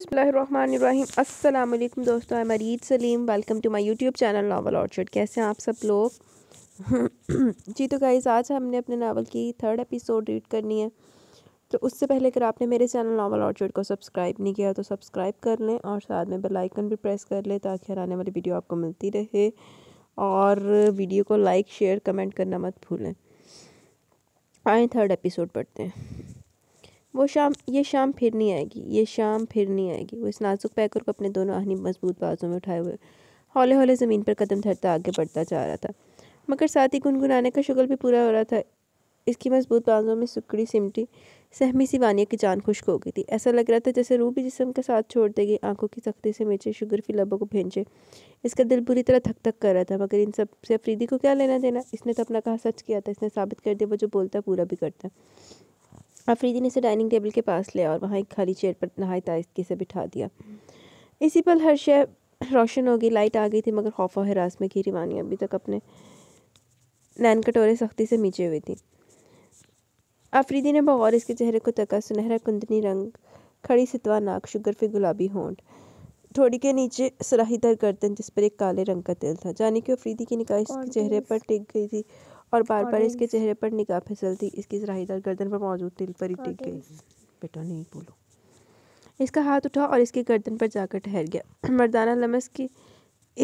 अस्सलाम असल दोस्तों आई मरीद Saleem welcome to my YouTube channel novel orchard कैसे हैं आप सब लोग जी तो गाइज आज हमने अपने नावल की थर्ड एपिसोड रीड करनी है तो उससे पहले अगर आपने मेरे चैनल नावल ऑर्चर्ड को सब्सक्राइब नहीं किया तो सब्सक्राइब कर लें और साथ में बेलाइकन भी प्रेस कर लें ताकि हर आने वाली वीडियो आपको मिलती रहे और वीडियो को लाइक शेयर कमेंट करना मत भूलें आए थर्ड एपिसोड पढ़ते हैं वो शाम ये शाम फिर नहीं आएगी ये शाम फिर नहीं आएगी वो इस नाजुक पैकर को अपने दोनों आहनी मजबूत बाजों में उठाए हुए हौले हौले ज़मीन पर कदम धरता आगे बढ़ता जा रहा था मगर साथ ही गुनगुनाने का शुगल भी पूरा हो रहा था इसकी मजबूत बाजों में सुकड़ी सिमटी सहमी सी वानिया की जान खुश्क हो गई थी ऐसा लग रहा था जैसे रूह भी जिसम के साथ छोड़ देगी आंखों की सख्ती से मेचे शुगर की लबों को भेंचे इसका दिल बुरी तरह थक थक कर रहा था मगर इन सब से अफरीदी को क्या लेना देना इसने तो अपना कहा सच किया था इसने साबित कर दिया वो जो बोलता पूरा भी करता आफरीदी ने इसे डाइनिंग टेबल के पास लिया और वहाँ एक खाली चेयर पर नहाय ताइस्की से बिठा दिया इसी पल हर शय रोशन हो गई लाइट आ गई थी मगर खौफ और हरास में घिरी वानी अभी तक अपने नैन कटोरे सख्ती से मीचे हुई थी आफरीदी ने बगौर इसके चेहरे को तका सुनहरा कुंदनी रंग खड़ी सितवा नाक शुगर फिर गुलाबी होंठ थोड़ी के नीचे सराहीदार गर्दन जिस पर एक काले रंग का तिल था जाने की अफरीदी की निकाह इसके चेहरे पर टिक गई थी और बार बार इसके चेहरे पर निगाह फिसल थी इसकी सराहीदार गर्दन पर मौजूद तिल ही टिक गई बेटा नहीं बोलो इसका हाथ उठा और इसकी गर्दन पर जाकर ठहर गया मर्दाना लमस की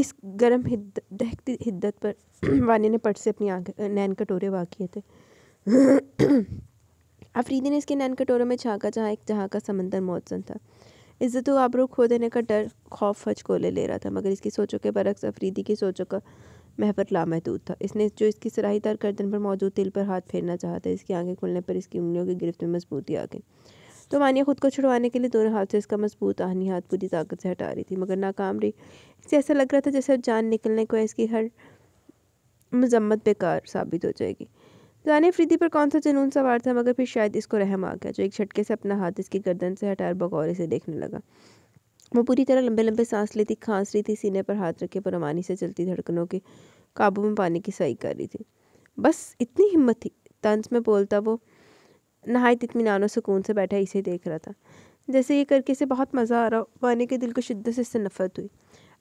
इस गर्म दहकती हिद्दत पर वानी ने पट से अपनी आँख नैन कटोरे किए थे अफरीदी ने इसके नैन कटोरों में झाँका जहाँ एक जहाँ का समंदर मौजन था इज्जत आबरू खो देने का डर खौफ फज को ले रहा था मगर इसकी सोचों के बरक्स अफरीदी की सोचों का महबर लामहदूद था इसने जो इसकी सराहीदार गर्दन पर मौजूद तिल पर हाथ फेरना चाहता इसकी आंखें खुलने पर इसकी उंगलियों की गिरफ्त में मजबूती आ गई तो मानिया खुद को छुड़वाने के लिए दोनों हाथ से इसका मजबूत आहनी हाथ पूरी ताकत से हटा रही थी मगर नाकाम रही इसे ऐसा लग रहा था जैसे अब जान निकलने को इसकी हर मजम्मत बेकार साबित हो जाएगी जाने फ्रीदी पर कौन सा जुनून सवार था मगर फिर शायद इसको रहम आ गया जो एक झटके से अपना हाथ इसकी गर्दन से हटार बगौर से देखने लगा वो पूरी तरह लंबे लंबे सांस लेती खांस रही थी सीने पर हाथ रखे परमानी से चलती धड़कनों के काबू में पाने की सही कर रही थी बस इतनी हिम्मत थी तंज में बोलता वो नहायत इतमान और सुकून से बैठा इसे देख रहा था जैसे ये करके इसे बहुत मज़ा आ रहा वाने के दिल को शिद्दत से इससे नफरत हुई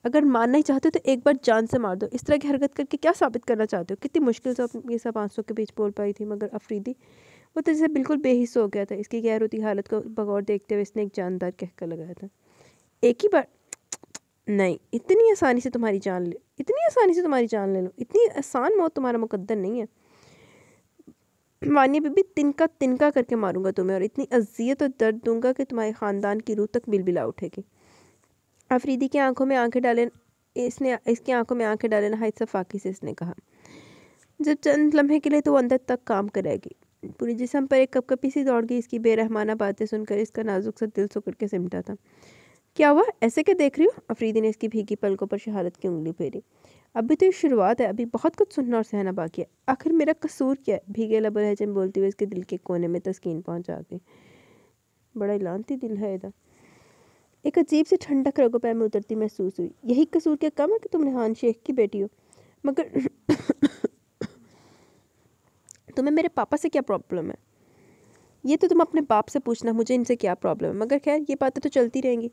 अगर मारना ही चाहते हो तो एक बार जान से मार दो इस तरह की हरकत करके क्या साबित करना चाहते हो कितनी मुश्किल से ये सब आंसू के बीच बोल पाई थी मगर अफरीदी वो तो जैसे बिल्कुल बेहिस हो गया था इसकी गैर होती हालत को बगौर देखते हुए इसने एक जानदार कहकर लगाया था एक ही बार नहीं इतनी आसानी से तुम्हारी जान ले इतनी आसानी से तुम्हारी जान ले लो इतनी आसान मौत तुम्हारा मुकद्दर नहीं है वानिया बीबी तिनका तिनका करके मारूंगा तुम्हें और इतनी अजियत और दर्द दूंगा कि तुम्हारे ख़ानदान की रूह तक बिलबिला उठेगी अफरीदी की आंखों में आंखें डाले इसने इसकी आंखों में आंखें डाले नहायत सफाकी से इसने कहा जब चंद लम्हे के लिए तो वो अंदर तक काम करेगी पूरी जिसम पर एक कपकपी सी दौड़ गई इसकी बेरहमाना बातें सुनकर इसका नाजुक सा दिल सुकड़ के सिमटा था क्या हुआ ऐसे क्या देख रही हो अफरीदी ने इसकी भीगी पलकों पर शहादत की उंगली फेरी अभी तो ये शुरुआत है अभी बहुत कुछ सुनना और सहना बाकी है आखिर मेरा कसूर क्या है भीगे लबर हजम बोलते हुए इसके दिल के कोने में तस्कीन पहुंचा गई बड़ा लानती दिल है इधर एक अजीब सी ठंडक पैर में उतरती महसूस हुई यही कसूर क्या कम है कि तुम रेहान शेख की बेटी हो मगर तुम्हें मेरे पापा से क्या प्रॉब्लम है ये तो तुम अपने बाप से पूछना मुझे इनसे क्या प्रॉब्लम है मगर खैर ये बातें तो चलती रहेंगी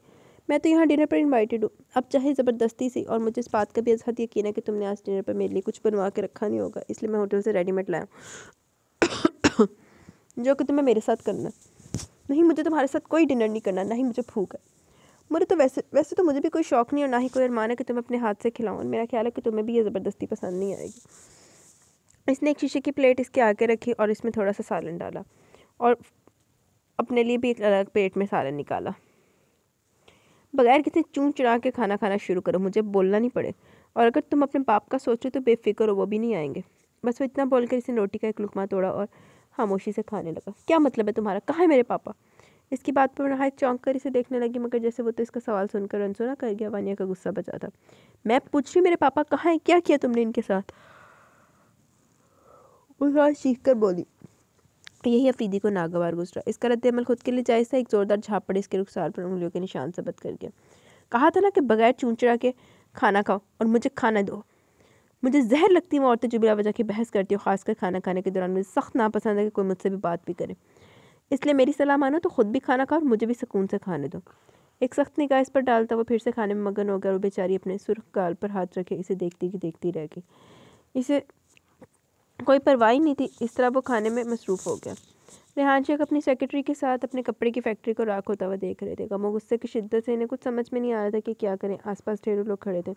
मैं तो यहाँ डिनर पर इनवाइटेड हूँ अब चाहे ज़बरदस्ती सी और मुझे इस बात का भी आज़ाद यकीन है कि तुमने आज डिनर पर मेरे लिए कुछ बनवा के रखा नहीं होगा इसलिए मैं होटल से रेडीमेड लाया जो कि तुम्हें मेरे साथ करना नहीं मुझे तुम्हारे साथ कोई डिनर नहीं करना ना ही मुझे भूख है मुझे तो वैसे वैसे तो मुझे भी कोई शौक नहीं और ना ही कोई अरमान है कि तुम अपने हाथ से खिलाओ और मेरा ख्याल है कि तुम्हें भी ये ज़बरदस्ती पसंद नहीं आएगी इसने एक शीशे की प्लेट इसके आगे रखी और इसमें थोड़ा सा सालन डाला और अपने लिए भी एक अलग प्लेट में सालन निकाला बगैर किसी चूं चुरा के खाना खाना शुरू करो मुझे बोलना नहीं पड़े और अगर तुम अपने पाप का सोचो तो बेफिक्र हो वो भी नहीं आएंगे बस वो इतना बोलकर इसने रोटी का एक लुकमा तोड़ा और खामोशी से खाने लगा क्या मतलब है तुम्हारा कहाँ है मेरे पापा इसकी बात पर नहाय चौंक कर इसे देखने लगी मगर जैसे वो तो इसका सवाल सुनकर अनसुना कर गया वानिया का गुस्सा बचा था मैं पूछ रही मेरे पापा कहाँ हैं क्या किया तुमने इनके साथ उस चीख कर बोली यही अफरीदी को नागवार गुजरा इसका रद्दमल खुद के लिए जायज़ था एक ज़ोरदार झाप इसके रुखसार पर उंगलियों के निशान से कर गया कहा था ना कि बगैर चून चढ़ा के खाना खाओ और मुझे खाना दो मुझे जहर लगती है औरतें जो बिला वजह की बहस करती हूँ खासकर खाना खाने के दौरान मुझे सख्त नापसंद है कि कोई मुझसे भी बात भी करे इसलिए मेरी सलाह मानो तो खुद भी खाना खाओ और मुझे भी सुकून से खाने दो एक सख्त निगाह इस पर डालता वो फिर से खाने में मगन हो गया और बेचारी अपने सुर्ख गाल पर हाथ रखे इसे देखती ही देखती रह गई इसे कोई परवाही नहीं थी इस तरह वो खाने में मसरूफ़ हो गया रेहान शेख अपनी सेक्रेटरी के साथ अपने कपड़े की फैक्ट्री को राख होता हुआ देख रहे थे गमो गुस्से की शिद्दत से इन्हें कुछ समझ में नहीं आ रहा था कि क्या करें आसपास ढेरों लोग खड़े थे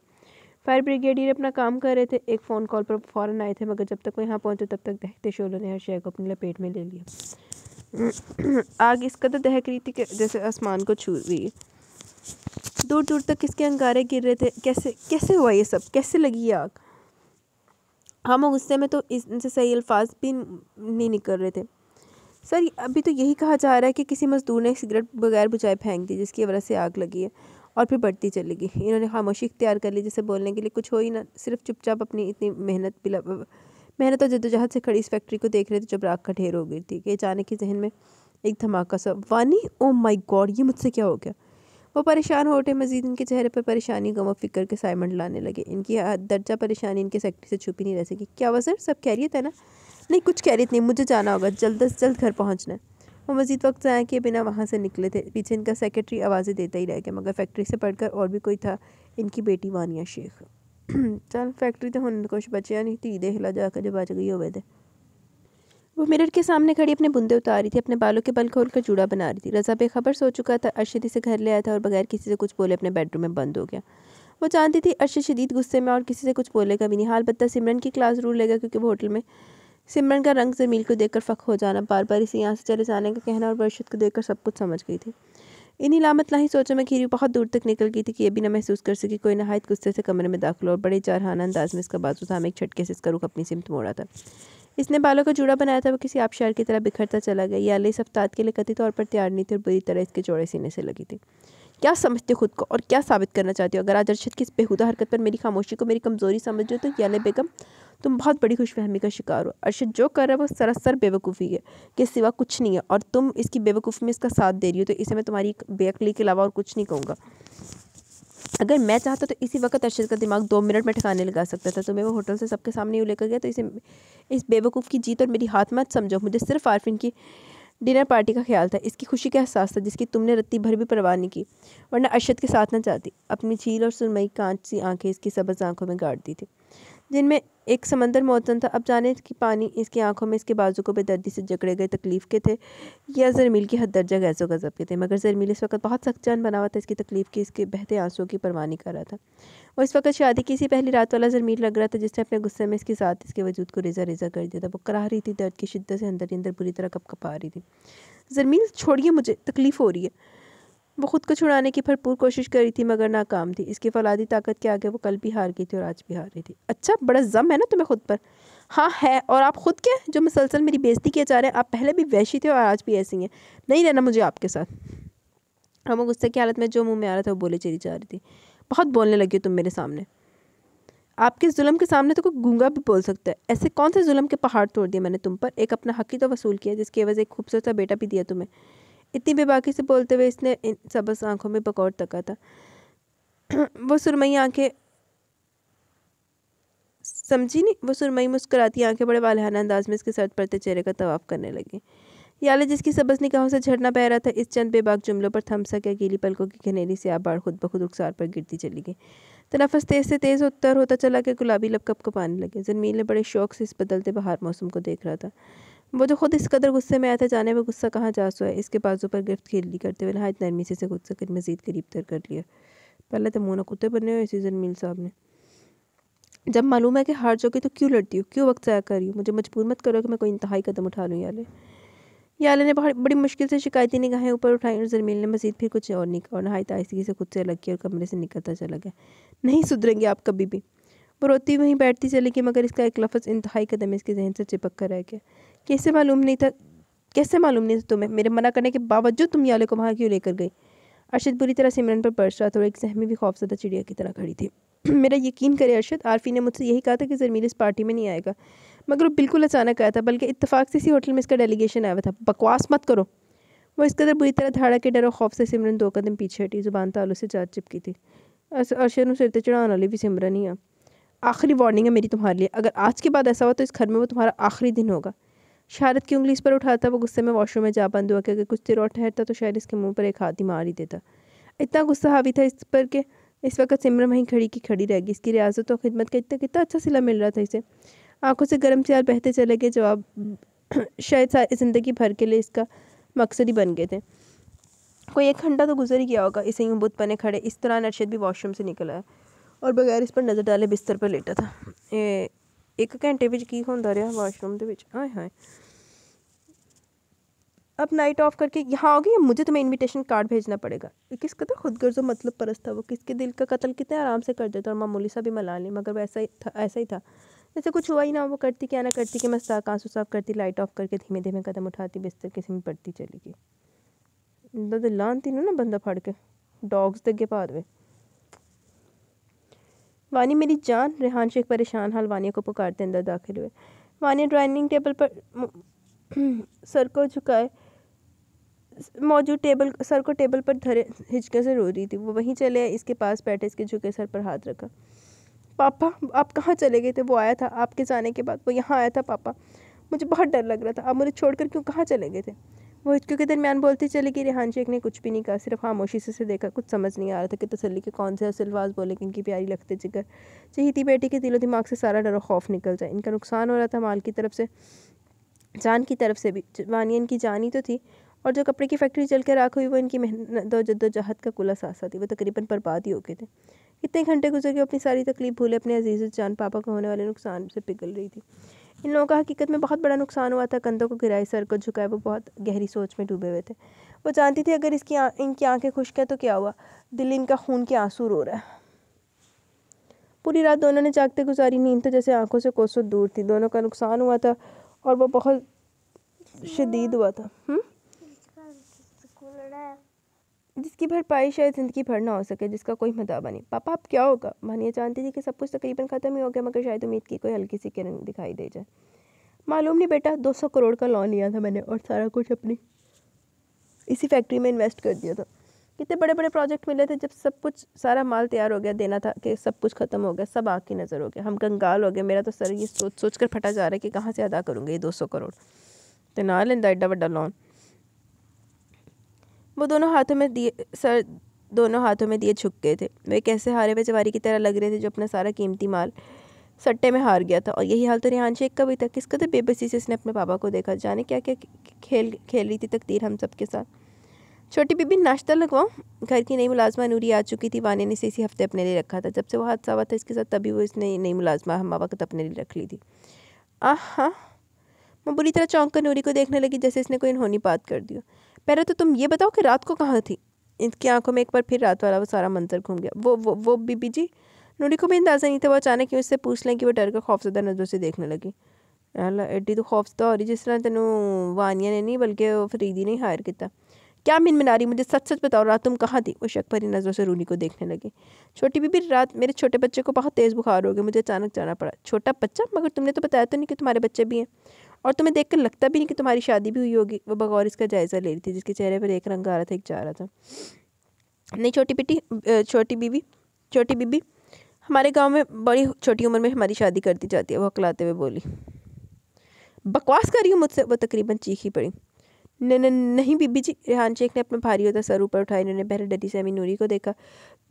फायर ब्रिगेडियर अपना काम कर रहे थे एक फ़ोन कॉल पर फ़ौरन आए थे मगर जब तक वो यहाँ पहुँचे तब तक दहकते शोलों ने हर शेख को अपनी लपेट में ले लिया आग इस कदर दहक रही थी कि जैसे आसमान को छू रही दूर दूर तक इसके अंगारे गिर रहे थे कैसे कैसे हुआ ये सब कैसे लगी आग हम गुस्से में तो इनसे सही अल्फाज भी नहीं निकल रहे थे सर अभी तो यही कहा जा रहा है कि किसी मज़दूर ने सिगरेट बगैर बुझाए फेंक दी जिसकी वजह से आग लगी है और फिर बढ़ती चली गई इन्होंने खामोशी इख्तियार कर ली जैसे बोलने के लिए कुछ हो ही ना सिर्फ चुपचाप अपनी इतनी मेहनत मेहनत और जदोजहद से खड़ी इस फैक्ट्री को देख रहे थे जब राग का ढेर हो गई थी कि अचानक ही जहन में एक धमाका सा वानी ओ माई गॉड ये मुझसे क्या हो गया वो परेशान हो उठे मजीद इनके चेहरे पर परेशानी गम और फिक्र के साइमंड लाने लगे इनकी दर्जा परेशानी इनके सेक्टरी से छुपी नहीं रह सकी क्या हुआ सर सब कैरियत है ना नहीं कुछ कैरियत नहीं मुझे जाना होगा जल्द अज जल्द घर पहुँचना है वो मजीद वक्त ज़ाया कि बिना वहाँ से निकले थे पीछे इनका सेक्रेटरी आवाज़ें देता ही रह गया मगर फैक्ट्री से पढ़कर और भी कोई था इनकी बेटी वानिया शेख चल फैक्ट्री तो होने कुछ बचे नहीं धीरे हिला जाकर जब बच गई हुए थे वो मिरर के सामने खड़ी अपने बुंदे उतार रही थी अपने बालों के बल खोल कर जूड़ा बना रही थी रजा बेखबर सो चुका था अरशद इसे घर ले आया था और बगैर किसी से कुछ बोले अपने बेडरूम में बंद हो गया वो जानती थी अरशद शदीद गुस्से में और किसी से कुछ बोलेगा भी नहीं हाल बत्ता सिमरन की क्लास जरूर लेगा क्योंकि वो होटल में सिमरन का रंग जमील को देखकर फ़ख हो जाना बार बार इसे यहाँ से चले जाने का कहना और अर्शद को देखकर सब कुछ समझ गई थी इन्हीं लामत लाही सोचों में खीरी बहुत दूर तक निकल गई थी कि यह भी ना महसूस कर सकी कोई नहायत गुस्से से कमरे में दाखिल और बड़े चारहाना अंदाज में इसका बाजू था एक छटके से इसका रुख अपनी सिमत मोड़ा था इसने बालों का जूड़ा बनाया था वो किसी आबशार की तरह बिखरता चला गया या अली सफ्ताद के लिए कथित तौर पर तैयार नहीं थी और बुरी तरह इसके जोड़े सीने से लगी थी क्या समझते हो खुद को और क्या साबित करना चाहती हो अगर आज अरशद की इस बेहुदा हरकत पर मेरी खामोशी को मेरी कमज़ोरी समझो तो याले बेगम तुम बहुत बड़ी खुशफहमी का शिकार हो अरशद जो कर रहा है वो सरासर बेवकूफ़ी है कि सिवा कुछ नहीं है और तुम इसकी बेवकूफ़ी में इसका साथ दे रही हो तो इसे मैं तुम्हारी बेअकली के अलावा और कुछ नहीं कहूँगा अगर मैं चाहता तो इसी वक्त अरशद का दिमाग दो मिनट में ठिकाने लगा सकता था तो मैं वो होटल से सबके सामने यूँ लेकर गया तो इसे इस बेवकूफ़ की जीत और मेरी हाथ मत समझो मुझे सिर्फ आरफिन की डिनर पार्टी का ख्याल था इसकी खुशी का एहसास था जिसकी तुमने रत्ती भर भी परवाह नहीं की वरना अरशद के साथ ना चाहती अपनी झील और सुरमई कांच सी आंखें इसकी सबज आंखों में गाड़ दी थी जिनमें एक समंदर मौतन था अब जाने कि पानी इसकी आंखों में इसके बाजू को बेदर्दी से जकड़े गए तकलीफ़ के थे या जरमील की हद दर्जा गैसों का जब के थे मगर जरमील इस वक्त बहुत सख्त जान बना हुआ था इसकी तकलीफ़ की इसके बहते आंसुओं की परवानी कर रहा था वो इस वक्त शादी की इसी पहली रात वाला जरमील लग रहा था जिसने अपने गुस्से में इसकी साथ इसके वजूद को रेजा रेजा कर दिया था वो कराह रही थी दर्द की शिद्दत से अंदर ही अंदर बुरी तरह कप कपा रही थी जरमील छोड़िए मुझे तकलीफ़ हो रही है वो ख़ुद को छुड़ाने की भरपूर कोशिश कर रही थी मगर नाकाम थी इसकी फलादी ताकत के आगे वो कल भी हार गई थी और आज भी हार रही थी अच्छा बड़ा जम है ना तुम्हें खुद पर हाँ है और आप ख़ुद के जो मुसलसल मेरी बेजती किए जा रहे हैं आप पहले भी वैशी थे और आज भी ऐसी हैं नहीं रहना मुझे आपके साथ हम गुस्से की हालत में जो मुँह में आ रहा था वो बोले चली जा रही थी बहुत बोलने लगी तुम मेरे सामने आपके जुल्म के सामने तो कोई गूंगा भी बोल सकता है ऐसे कौन से जुल्म के पहाड़ तोड़ दिए मैंने तुम पर एक अपना हकी तो वसूल किया जिसकी वजह एक खूबसूरत सा बेटा भी दिया तुम्हें इतनी बेबाकी से बोलते हुए इसने इन सबस आंखों में बकौर तका था वो सुरमई आंखें समझी नहीं वो सुरमई मुस्कुराती आंखें बड़े वालहाना अंदाज में इसके सर्द पड़ते चेहरे का तवाफ करने लगी याले जिसकी सबस निगाहों से झड़ना बह रहा था इस चंद बेबाक जुमलों पर थमसा के अकेली पलकों की घनेरी से आबाड़ खुद बखुद उकसार पर गिरती चली गई तनाफस तेज से तेज उत्तर होता चला कि गुलाबी लपकप कप कपाने लगे जमील ने बड़े शौक से इस बदलते बाहर मौसम को देख रहा था वो जो खुद इस कदर गुस्से में आया था जाने वो गुस्सा कहाँ जा सो है इसके बाजू पर गिरफ्त खेल ली करते हुए नहायत नरमी से इसे गुस्सा कर मजीद करीब तर कर लिया पहले तो मोना कुत्ते बने हुए इसी जनमील साहब ने जब मालूम है कि हार चुकी तो क्यों लड़ती हूँ क्यों वक्त ज़ाया कर रही हूँ मुझे मजबूर मत करो कि मैं कोई इंतहाई कदम उठा लूँ याले याले ने बड़ी मुश्किल से शिकायती निगाहें ऊपर उठाई और जरमील ने मजीद फिर कुछ और नहीं और नहायत आयसगी से खुद से अलग किया और कमरे से निकलता चला गया नहीं सुधरेंगे आप कभी भी वो रोती वहीं बैठती चली गई मगर इसका एक लफ्ज़ इंतहाई कदम इसके जहन से चिपक कर रह गया कैसे मालूम नहीं था कैसे मालूम नहीं था तुम्हें मेरे मना करने के बावजूद तुम याले को वहाँ क्यों लेकर गई अरशद बुरी तरह सिमरन पर बरस रहा था और एक सहमी भी खौफजदा चिड़िया की तरह खड़ी थी मेरा यकीन करे अरशद आरफी ने मुझसे यही कहा था कि जरमील इस पार्टी में नहीं आएगा मगर वो बिल्कुल अचानक आया था बल्कि इतफाक़ से इसी होटल में इसका डेलीगेशन आया था बकवास मत करो वो इस कदर बुरी तरह धाड़ा के डर और खौफ से सिमरन दो कदम पीछे हटी जुबान तालों से जात चिपकी थी अरशद में सिरते चढ़ाने वाली भी सिमरन ही आ आखिरी वार्निंग है मेरी तुम्हारे लिए अगर आज के बाद ऐसा हुआ तो इस घर में वो तुम्हारा आखिरी दिन होगा शारद की उंगली इस पर उठाता वो गुस्से में वॉशरूम में जा बंद हुआ कि अगर कुछ देर और ठहरता तो शायद इसके मुंह पर एक हाथी मार ही देता इतना गुस्सा हावी था इस पर कि इस वक्त सिमर वहीं खड़ी की खड़ी रहेगी इसकी रियाजत और खिदमत का इतना कितना अच्छा सिला मिल रहा था इसे आंखों से गर्म सियाल बहते चले गए जवाब शायद सारी ज़िंदगी भर के लिए इसका मकसद ही बन गए थे कोई एक घंटा तो गुजर ही गया होगा इसे यूँ बुत पने खड़े इस दौरान अरशद भी वॉशरूम से निकला है और बगैर इस पर नज़र डाले बिस्तर पर लेटा था ए, एक घंटे बच्चे की होंगे रहा वाशरूम के ਵਿੱਚ ਹਾਏ अब नाइट ऑफ करके यहाँ आओगे मुझे तुम्हें इनविटेशन कार्ड भेजना पड़ेगा किस कदर खुदगर्ज मतलब परस था वो किसके दिल का कत्ल कितने आराम से कर देता और मामूली सा भी मला ली मगर वैसा ही था ऐसा ही था जैसे कुछ हुआ ही ना वो करती क्या ना करती कि मस्ताक आंसू साफ करती लाइट ऑफ करके धीमे धीमे कदम उठाती बिस्तर किसी में पड़ती चली गई लानती ना बंदा फड़ के डॉग्स दगे पा दे वानी मेरी जान रेहान शेख परेशान हाल वानिया को पुकारते अंदर दाखिल हुए वानिया ड्राइनिंग टेबल पर सर को झुकाए मौजूद टेबल सर को टेबल पर धरे हिचके से रो रही थी वो वहीं चले आए इसके पास बैठे इसके झुके सर पर हाथ रखा पापा आप कहाँ चले गए थे वो आया था आपके जाने के बाद वो यहाँ आया था पापा मुझे बहुत डर लग रहा था आप मुझे छोड़कर क्यों कहाँ चले गए थे वो हिचकों के दरमियान बोलती चली कि रिहान शेख ने कुछ भी नहीं कहा सिर्फ खामोशी से से देखा कुछ समझ नहीं आ रहा था कि तसली के कौन से असलवाज बोले कि इनकी प्यारी लगते जिगर चहीती बेटी के दिलो दिमाग से सारा डर खौफ निकल जाए इनका नुकसान हो रहा था माल की तरफ से जान की तरफ से भी वानियन की जान ही तो थी और जो कपड़े की फैक्ट्री चल कर राख हुई वो इनकी मेहनत दो जद्दोजहद का कुला सासा थी वो तकरीबन बर्बाद ही हो गए थे इतने घंटे गुजर के अपनी सारी तकलीफ भूले अपने अजीज़ जान पापा को होने वाले नुकसान से पिघल रही थी इन लोगों का हकीकत में बहुत बड़ा नुकसान हुआ था कंधों को गिराए सर को झुकाए वो बहुत गहरी सोच में डूबे हुए थे वो जानती थी अगर इसकी आ, इनकी आंखें खुश्क हैं तो क्या हुआ दिल इनका खून के आंसू रो रहा है पूरी रात दोनों ने जागते गुजारी नींद तो जैसे आंखों से कोसों दूर थी दोनों का नुकसान हुआ था और वो बहुत शदीद हुआ था हुँ? हम्म? जिसकी भरपाई शायद ज़िंदगी भर ना हो सके जिसका कोई मुताबा नहीं पापा अब क्या होगा मानिया जानती थी कि सब कुछ तकरीबन तो ख़त्म ही हो गया मगर शायद उम्मीद की कोई हल्की सी किरण दिखाई दे जाए मालूम नहीं बेटा 200 करोड़ का लोन लिया था मैंने और सारा कुछ अपनी इसी फैक्ट्री में इन्वेस्ट कर दिया था कितने बड़े बड़े प्रोजेक्ट मिले थे जब सब कुछ सारा माल तैयार हो गया देना था कि सब कुछ ख़त्म हो गया सब आग की नज़र हो गया हम कंगाल हो गए मेरा तो सर ये सोच सोच कर फटा जा रहा है कि कहाँ से अदा करूँगा ये दो सौ करोड़ तो ना लेंदा तो एड्डा बड्डा लोन वो दोनों हाथों में दिए सर दोनों हाथों में दिए छुप गए थे वे कैसे हारे हुए जवारी की तरह लग रहे थे जो अपना सारा कीमती माल सट्टे में हार गया था और यही हाल तो रिहान शेख का भी था किस कदर तो बेबसी से इसने अपने पापा को देखा जाने क्या क्या खेल खेल रही थी तकदीर हम सब के साथ छोटी बीबी नाश्ता लगवाओ घर की नई मुलाजमा नूरी आ चुकी थी वाने ने इसे इसी हफ्ते अपने लिए रखा था जब से वो हादसा हुआ था इसके साथ तभी वो इसने नई मुलाजमा हम बाबा को तो अपने लिए रख ली थी आह हाँ मैं बुरी तरह चौंक कर नूरी को देखने लगी जैसे इसने कोई अनहोनी बात कर दी पहले तो तुम ये बताओ कि रात को कहाँ थी इनकी आंखों में एक बार फिर रात वाला वो सारा मंजर घूम गया वो वो वो बीबी जी नूरी को भी अंदाज़ा नहीं था वो अचानक ही उससे पूछ लें कि वो डर कर खौफजदा नज़रों से देखने लगी एड्डी तो खौफजदा हो तो रही जिस तरह तेनों वानिया ने नहीं बल्कि फरीदी ने हायर किया क्या मिन रही मुझे सच सच बताओ रात तुम कहाँ थी वो शक भरी नज़रों से रूनी को देखने लगी छोटी बीबी रात मेरे छोटे बच्चे को बहुत तेज़ बुखार हो गया मुझे अचानक जाना पड़ा छोटा बच्चा मगर तुमने तो बताया तो नहीं कि तुम्हारे बच्चे भी हैं और तुम्हें देख कर लगता भी नहीं कि तुम्हारी शादी भी हुई होगी वो बगौर इसका जायज़ा ले रही थी जिसके चेहरे पर एक रंग आ रहा था एक जा रहा था नहीं छोटी बेटी छोटी बीबी छोटी बीबी हमारे गांव में बड़ी छोटी उम्र में हमारी शादी कर दी जाती है वो अकलाते हुए बोली बकवास कर रही हूँ मुझसे वो तकरीबन चीखी पड़ी न, नहीं बीबी जी रेहान शेख ने अपने भारी होता सर ऊपर उठाया इन्होंने पहले डरी से नूरी को देखा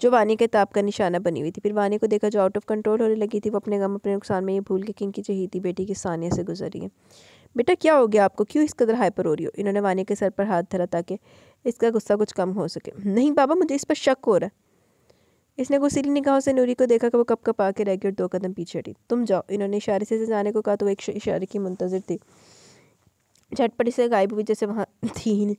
जो वानी के ताप का निशाना बनी हुई थी फिर वानी को देखा जो आउट ऑफ कंट्रोल होने लगी थी वो अपने गम अपने नुकसान में ये भूल के कि इनकी चहीती बेटी की सानिया से गुजरी है बेटा क्या हो गया आपको क्यों इस कदर हाइपर हो रही हो इन्होंने वानी के सर पर हाथ धरा ताकि इसका गुस्सा कुछ कम हो सके नहीं बाबा मुझे इस पर शक हो रहा है इसने गुस्सीली निगाहों से नूरी को देखा कि वो कप कब आके रह गई और दो कदम पीछे हटी तुम जाओ इन्होंने इशारे से जाने को कहा तो एक इशारे की मुंतजर थी झटपट से गायब हुई जैसे वहाँ थी ही नहीं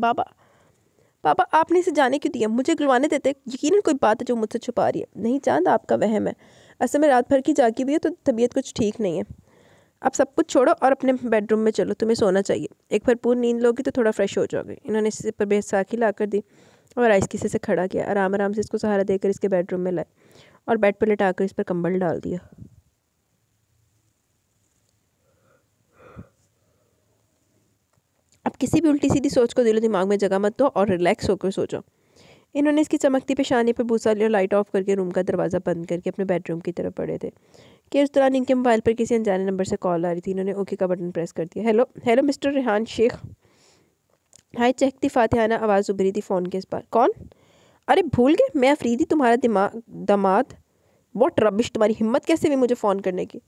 बाबा पापा आपने इसे जाने क्यों दिया मुझे गुलवाने देते यकीन कोई बात है जो मुझसे छुपा रही है नहीं चांद आपका वहम है असल में रात भर की जागी भी है तो तबीयत कुछ ठीक नहीं है अब सब कुछ छोड़ो और अपने बेडरूम में चलो तुम्हें सोना चाहिए एक भरपूर नींद लोगी तो थोड़ा फ्रेश हो जाओगे इन्होंने सिर पर बेसाखी ला कर दी और आइस किसी से खड़ा किया आराम आराम से इसको सहारा देकर इसके बेडरूम में लाए और बेड पर कर इस पर कंबल डाल दिया अब किसी भी उल्टी सीधी सोच को दिलो दिमाग में जगह मत दो और रिलैक्स होकर सोचो इन्होंने इसकी चमकती पेशानी पर भूसा लिया लाइट ऑफ करके रूम का दरवाज़ा बंद करके अपने बेडरूम की तरफ पड़े थे कि उस दौरान इनके मोबाइल पर किसी अनजाने नंबर से कॉल आ रही थी इन्होंने ओके का बटन प्रेस कर दिया hello hello mister Rehan Sheikh hi चहकती फातिहाना आवाज़ उभरी थी फ़ोन के इस बार कौन अरे भूल गए मैं थी तुम्हारा दिमाग दमाद वॉट रबिश तुम्हारी हिम्मत कैसे हुई मुझे फ़ोन करने की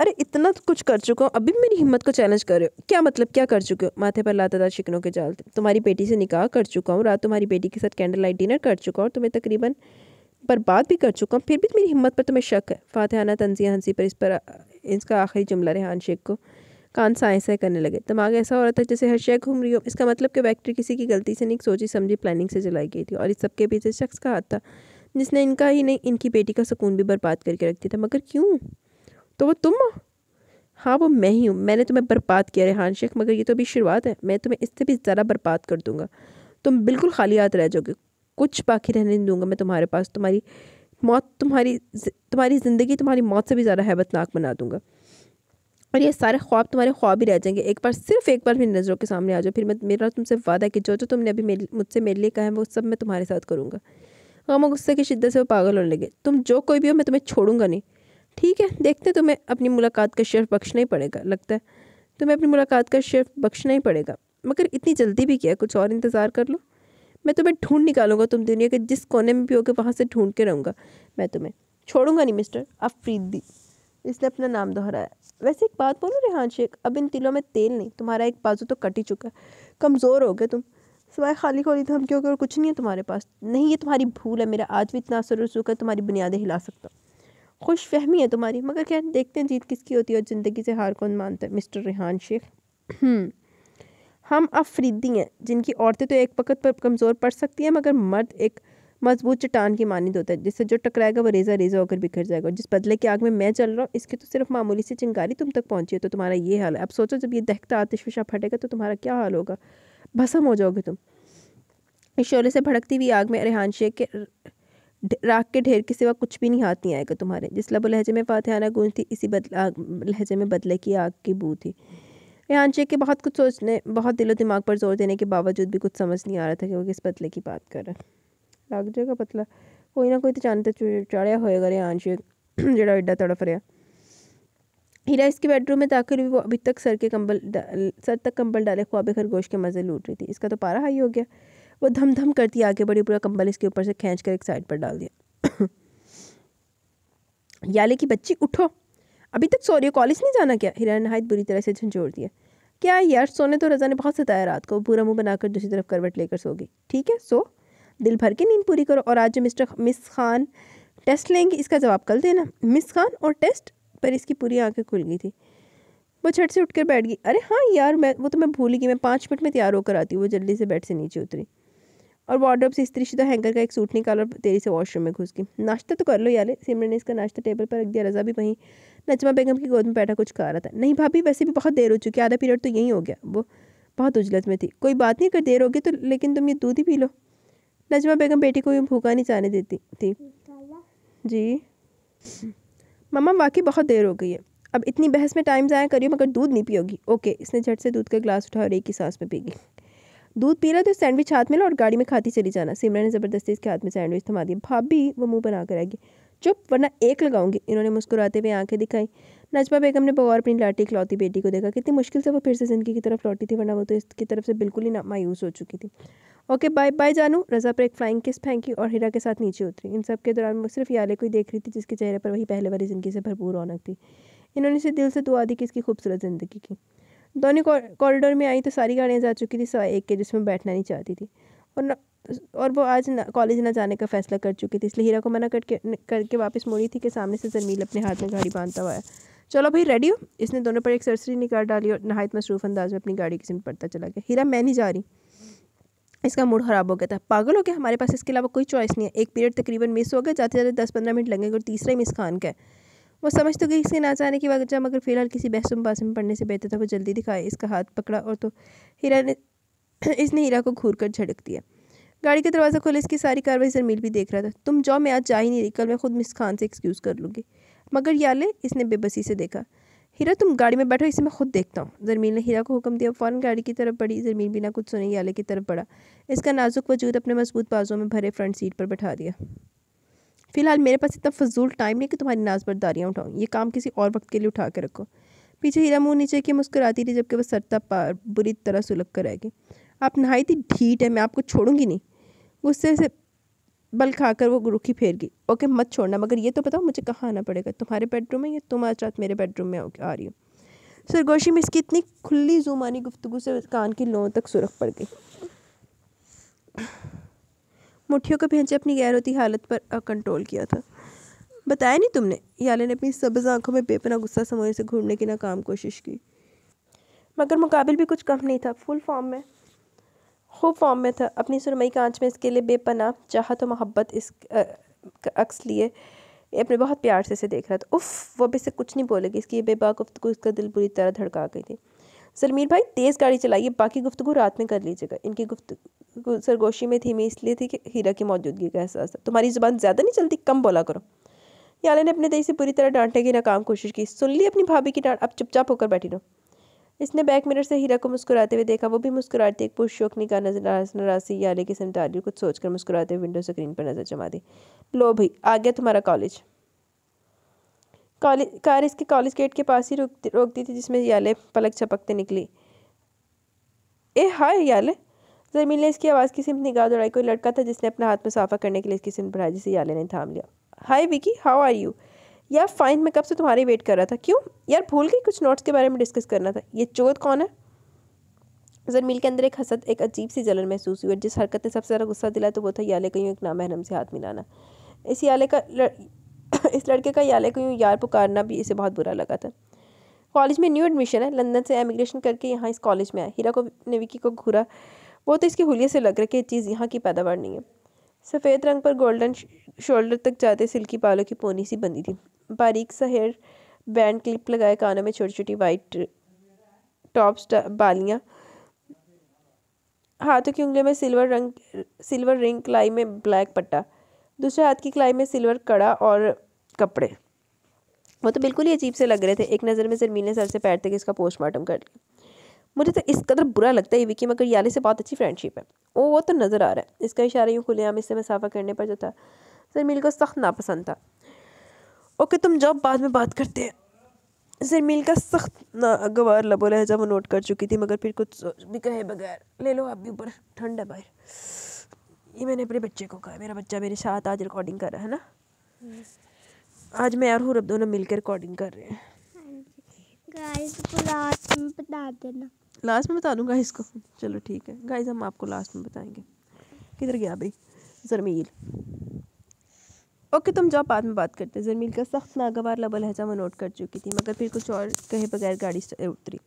अरे इतना तो कुछ कर चुका हूँ अभी मेरी हिम्मत को चैलेंज कर रहे हो क्या मतलब क्या कर चुके हो माथे पर था शिकनों के जाल तुम्हारी बेटी से निकाह कर चुका हूँ रात तुम्हारी बेटी के साथ कैंडल लाइट डिनर कर चुका हूँ तुम्हें तकरीबन बर्बाद भी कर चुका हूँ फिर भी मेरी हिम्मत पर तुम्हें शक है फातहाना तंजिया हंसी पर इस पर इसका आखिरी जुमला रेहान शेख को कान सा ऐसा करने लगे दिमाग ऐसा हो रहा था जैसे हर शय घूम रही हो इसका मतलब कि फैक्ट्री किसी की गलती से नहीं सोची समझी प्लानिंग से जलाई गई थी और इस सबके पीछे शख्स का हाथ था जिसने इनका ही नहीं इनकी बेटी का सुकून भी बर्बाद करके रख दिया था मगर क्यों तो वो तुम हाँ वो मैं ही हूँ मैंने तुम्हें बर्बाद किया रेहान शेख मगर ये तो अभी शुरुआत है मैं तुम्हें इससे भी ज़्यादा बर्बाद कर दूँगा तुम बिल्कुल खाली हाथ रह जाओगे कुछ बाकी रहने नहीं दूँगा मैं तुम्हारे पास तुम्हारी मौत तुम्हारी तुम्हारी ज़िंदगी तुम्हारी मौत से भी ज़्यादा हैबतनाक बना दूँगा और ये सारे ख्वाब तुम्हारे ख्वाब ही रह जाएंगे एक बार सिर्फ एक बार मेरी नज़रों के सामने आ जाओ फिर मैं मेरा तुमसे वादा है कि जो जो तुमने अभी मुझसे मेरे लिए कहा है वो सब मैं तुम्हारे साथ करूँगा गम हाँ, गुस्से की शिद्दत से वो पागल होने लगे तुम जो कोई भी हो मैं तुम्हें छोड़ूंगा नहीं ठीक है देखते तुम्हें अपनी मुलाकात का शर्फ बख्शना ही पड़ेगा लगता है तुम्हें अपनी मुलाकात का शर्फ बख्शना ही पड़ेगा मगर इतनी जल्दी भी किया कुछ और इंतज़ार कर लो मैं तुम्हें ढूंढ निकालूंगा तुम दुनिया के जिस कोने में भी होगे वहाँ से ढूंढ के रहूँगा मैं तुम्हें छोड़ूंगा नहीं मिस्टर अफरीदी इसने अपना नाम दोहराया वैसे एक बात बोलो रेहान शेख अब इन तिलों में तेल नहीं तुम्हारा एक बाजू तो कट ही चुका है कमज़ोर हो गए तुम सिवाय खाली खोली तो हम क्यों और कुछ नहीं है तुम्हारे पास नहीं ये तुम्हारी भूल है मेरा आज भी इतना असर रसूख है तुम्हारी बुनियादें हिला सकता खुश फहमी है तुम्हारी मगर क्या देखते हैं जीत किसकी होती है और ज़िंदगी से हार कौन मानता है मिस्टर रेहान शेख हम्म। हम अफरीदी हैं जिनकी औरतें तो एक वक्त पर कमज़ोर पड़ सकती हैं मगर मर्द एक मजबूत चट्टान की मानद होता है जिससे जो टकराएगा वो रेजा रेजा होकर बिखर जाएगा और जिस बदले की आग में मैं चल रहा हूँ इसके तो सिर्फ मामूली सी चिंगारी तुम तक पहुँची है तो तुम्हारा ये हाल है अब सोचो जब ये दहकता आतिशा फटेगा तो तुम्हारा क्या हाल होगा भसम हो जाओगे तुम इस शोले से भड़कती हुई आग में रेहान शेख के राख के ढेर के सिवा कुछ भी नहीं हाथ नहीं आएगा तुम्हारे जिस लब लहजे में फातहाना गूंज थी इसी बदला लहजे में बदले की आग की बू थी रेहान शेख के बहुत कुछ सोचने बहुत दिलो दिमाग पर जोर देने के बावजूद भी कुछ समझ नहीं आ रहा था कि वो किस बदले की बात कर रहा है पतला कोई ना कोई तो ਕੋਈ तो ਚੰਨ ਤੇ होएगा ਹੋਏਗਾ शेर ਜਿਹੜਾ एडा तड़फ रहा हीरा इसके बेडरूम में ताकर भी वो अभी तक सर के कंबल सर तक कंबल डाले ख्वाब खरगोश के मज़े लूट रही थी इसका तो पारा हाई हो गया वो धम धम करती आगे बढ़ी पूरा कंबल इसके ऊपर से खींच कर एक साइड पर डाल दिया याले की बच्ची उठो अभी तक सो रही कॉलेज नहीं जाना क्या हीरा ने नहायत बुरी तरह से झंझोड़ दिया क्या यार सोने तो रजा ने बहुत सताया रात को पूरा मुंह बनाकर दूसरी तरफ करवट लेकर सो गई ठीक है सो दिल भर के नींद पूरी करो और आज जो मिस्टर मिस खान टेस्ट लेंगे इसका जवाब कल देना मिस खान और टेस्ट पर इसकी पूरी आंखें खुल गई थी वो छट से उठकर बैठ गई अरे हाँ यार मैं वो तो मैं भूल गई मैं पाँच मिनट में तैयार होकर आती हूँ वो जल्दी से बेड से नीचे उतरी और वार्डरोब से स्त्रीशुदा हैंगर का एक सूट निकाला और तेरी से वॉशरूम में घुस गई नाश्ता तो कर लो यार सिमरन ने इसका नाश्ता टेबल पर रख दिया रजा भी वहीं नजमा बेगम की गोद में बैठा कुछ खा रहा था नहीं भाभी वैसे भी बहुत देर हो चुकी आधा पीरियड तो यहीं हो गया वो बहुत उजलत में थी कोई बात नहीं अगर देर होगी तो लेकिन तुम ये दूध ही पी लो लजमा बेगम बेटी को यूँ भूखा नहीं जाने देती थी जी मम्मा वाकई बहुत देर हो गई है अब इतनी बहस में टाइम ज़ाया करियो मगर दूध नहीं पियोगी ओके इसने झट से दूध का गिलास उठा और एक ही सांस में पीगी दूध पी रहा तो सैंडविच हाथ में ला और गाड़ी में खाती चली जाना सिमरा ने ज़बरदस्ती इसके हाथ में सैंडविच थमा दिया भाभी वो मुंह बना कर आएगी चुप वरना एक लगाऊंगी इन्होंने मुस्कुराते हुए आंखें दिखाई नजमा बेगम ने बगौर अपनी लाटी इकलौती बेटी को देखा कितनी मुश्किल से वो फिर से ज़िंदगी की तरफ लौटी थी वरना वो तो इसकी तरफ से बिल्कुल ही ना मायूस हो चुकी थी ओके बाय बाय जानू रजा पर एक फ्लाइंग किस फेंकी और हीरा के साथ नीचे उतरी इन सब के दौरान वो सिर्फ याले को ही देख रही थी जिसके चेहरे पर वही पहले वाली ज़िंदगी से भरपूर रौनक थी इन्होंने इसे दिल से दुआ दी कि इसकी खूबसूरत ज़िंदगी की दोनों कॉरिडोर में आई तो सारी गाड़ियाँ जा चुकी थी सवा एक के जिसमें बैठना नहीं चाहती थी और न, और वो आज न, कॉलेज ना जाने का फैसला कर चुकी थी इसलिए हीरा को मना करके करके वापस मुड़ी थी कि सामने से जमील अपने हाथ में गाड़ी बांधता हुआ है चलो भाई रेडी हो इसने दोनों पर एक सरसरी निकाल डाली और नहायत मसरूफ अंदाज में अपनी गाड़ी की सिम पड़ता चला गया हीरा मैं नहीं जा रही इसका मूड ख़राब हो गया था पागल हो गया हमारे पास इसके अलावा कोई चॉइस नहीं है एक पीरियड तकरीबन मिस हो गया जाते जाते दस पंद्रह मिनट लगेंगे और तीसरा ही मिस खान का है वो समझ तो गई इसके ना जाने की वजह मगर फिलहाल किसी बहसुम बासम पढ़ने से बेहतर था वो जल्दी दिखाए इसका हाथ पकड़ा और तो हीरा ने इसने हीरा को घूर कर झड़क दिया गाड़ी का दरवाज़ा खोले इसकी सारी कार्रवाई जरमील भी देख रहा था तुम जाओ मैं आज जा ही नहीं रही कल मैं खुद मिस खान से एक्सक्यूज़ कर लूँगी मगर याले इसने बेबसी से देखा हीरा तुम गाड़ी में बैठो इसे मैं खुद देखता हूँ जरमील ने हीरा को हुक्म दिया फ़ौरन गाड़ी की तरफ बढ़ी जरमील बिना कुछ सुने याले की तरफ बढ़ा इसका नाजुक वजूद अपने मजबूत बाज़ों में भरे फ्रंट सीट पर बैठा दिया फिलहाल मेरे पास इतना फजूल टाइम नहीं कि तुम्हारी नाजबरदारियाँ उठाऊँ ये काम किसी और वक्त के लिए उठा के रखो पीछे हीरा मुँह नीचे की मुस्कुराती थी जबकि वह सरता पार बुरी तरह सुलग कर रह गई आप नहाई थी ढीट है मैं आपको छोड़ूंगी नहीं गुस्से से बल खाकर वो रुखी फेर गई ओके मत छोड़ना मगर ये तो बताओ मुझे कहाँ आना पड़ेगा तुम्हारे बेडरूम में या तुम आज रात मेरे बेडरूम में आ रही हो सरगोशी में इसकी इतनी खुली जुमानी गुफ्तु से कान की लों तक सुरख पड़ गई मुठियों को भेंचे अपनी गैर होती हालत पर कंट्रोल किया था बताया नहीं तुमने याले ने अपनी सब्ज आंखों में बेपना गुस्सा समोए से घूमने की नाकाम कोशिश की मगर मुकाबिल भी कुछ कम नहीं था फुल फॉर्म में खूब फॉर्म में था अपनी सुरमई कांच आँच में इसके लिए बेपना चाह तो मोहब्बत इस अक्स लिए अपने बहुत प्यार से इसे देख रहा था उफ़ वो भी इसे कुछ नहीं बोलेगी इसकी ये बेबा गुफ्तु इसका दिल बुरी तरह धड़का गई थी सलमीर भाई तेज़ गाड़ी चलाइए बाकी गुफ्तु रात में कर लीजिएगा इनकी गुफ्तु सरगोशी में मैं इसलिए थी कि हीरा की मौजूदगी का एहसास था तुम्हारी ज़ुबान ज़्यादा नहीं चलती कम बोला करो याले ने अपने दही से बुरी तरह डांटने की नाकाम कोशिश की सुन ली अपनी भाभी की डांट अब चुपचाप होकर बैठी रहो इसने बैक मिरर से हीरा को मुस्कुराते हुए देखा वो भी मुस्कुराती एक पुरुष शोक निकाह नजर नाराजी याले की समताली कुछ सोचकर मुस्कुराते हुए विंडो स्क्रीन पर नजर जमा दी लो भाई आ गया तुम्हारा कॉलेज कॉलेज कार इसके कॉलेज गेट के पास ही रोक रोकती थी जिसमें याले पलक छपकते निकली ए हाय याले जमीन ने इसकी आवाज़ की सिमत निगाह दौड़ाई कोई लड़का था जिसने अपना हाथ मुसाफा करने के लिए इसकी सिम बढ़ाई जिसे याले ने थाम लिया hi Vicky how are you यार फाइन मैं कब से तुम्हारी वेट कर रहा था क्यों यार भूल गई कुछ नोट्स के बारे में डिस्कस करना था ये चोत कौन है जरमील के अंदर एक हसद एक अजीब सी जलन महसूस हुई और जिस हरकत ने सबसे ज़्यादा गुस्सा दिला तो वो था याले एक नाम एक नामहरम से हाथ मिलाना इस याले का लड़... इस लड़के का याले कहीं यार पुकारना भी इसे बहुत बुरा लगा था कॉलेज में न्यू एडमिशन है लंदन से एमिग्रेशन करके यहाँ इस कॉलेज में आया हीरा को ने विकी को घूरा वो तो इसकी हुलिये से लग रहा कि ये चीज़ यहाँ की पैदावार नहीं है सफ़ेद रंग पर गोल्डन शोल्डर तक जाते सिल्की बालों की पोनी सी बनी थी बारीक सा हेयर बैंड क्लिप लगाए कानों में छोटी छोटी वाइट टॉप्स बालियाँ हाथों की उंगलियों में सिल्वर रंग सिल्वर रिंग कलाई में ब्लैक पट्टा दूसरे हाथ की कलाई में सिल्वर कड़ा और कपड़े वो तो बिल्कुल ही अजीब से लग रहे थे एक नज़र में जरमीन ने सर से पैर तक इसका पोस्टमार्टम कर लिया मुझे तो इस कदर बुरा लगता है विकी मगर याली से बहुत अच्छी फ्रेंडशिप है वो वो तो नज़र आ रहा है इसका इशारा यूँ खुलेआम इससे मुसाफा करने पर जो था जरमील को सख्त नापसंद था ओके तुम जॉब बाद में बात करते हैं जरमील का सख्त नागवार लबो लहजा वो नोट कर चुकी थी मगर फिर कुछ भी कहे बगैर ले लो आप भी ऊपर ठंड है बाहर ये मैंने अपने बच्चे को कहा मेरा बच्चा मेरे साथ आज रिकॉर्डिंग कर रहा है ना आज मैं और अब दोनों मिलकर रिकॉर्डिंग कर रहे हैं गाइस हाँ बता देना लास्ट में बता दूंगा इसको चलो ठीक है गाइज हम आपको लास्ट में बताएंगे किधर गया भाई जरमील ओके तुम जाओ बाद में बात करते जरमील का सख्त नागवार लबल लहजा मैं नोट कर चुकी थी मगर फिर कुछ और कहे बगैर गाड़ी उतरी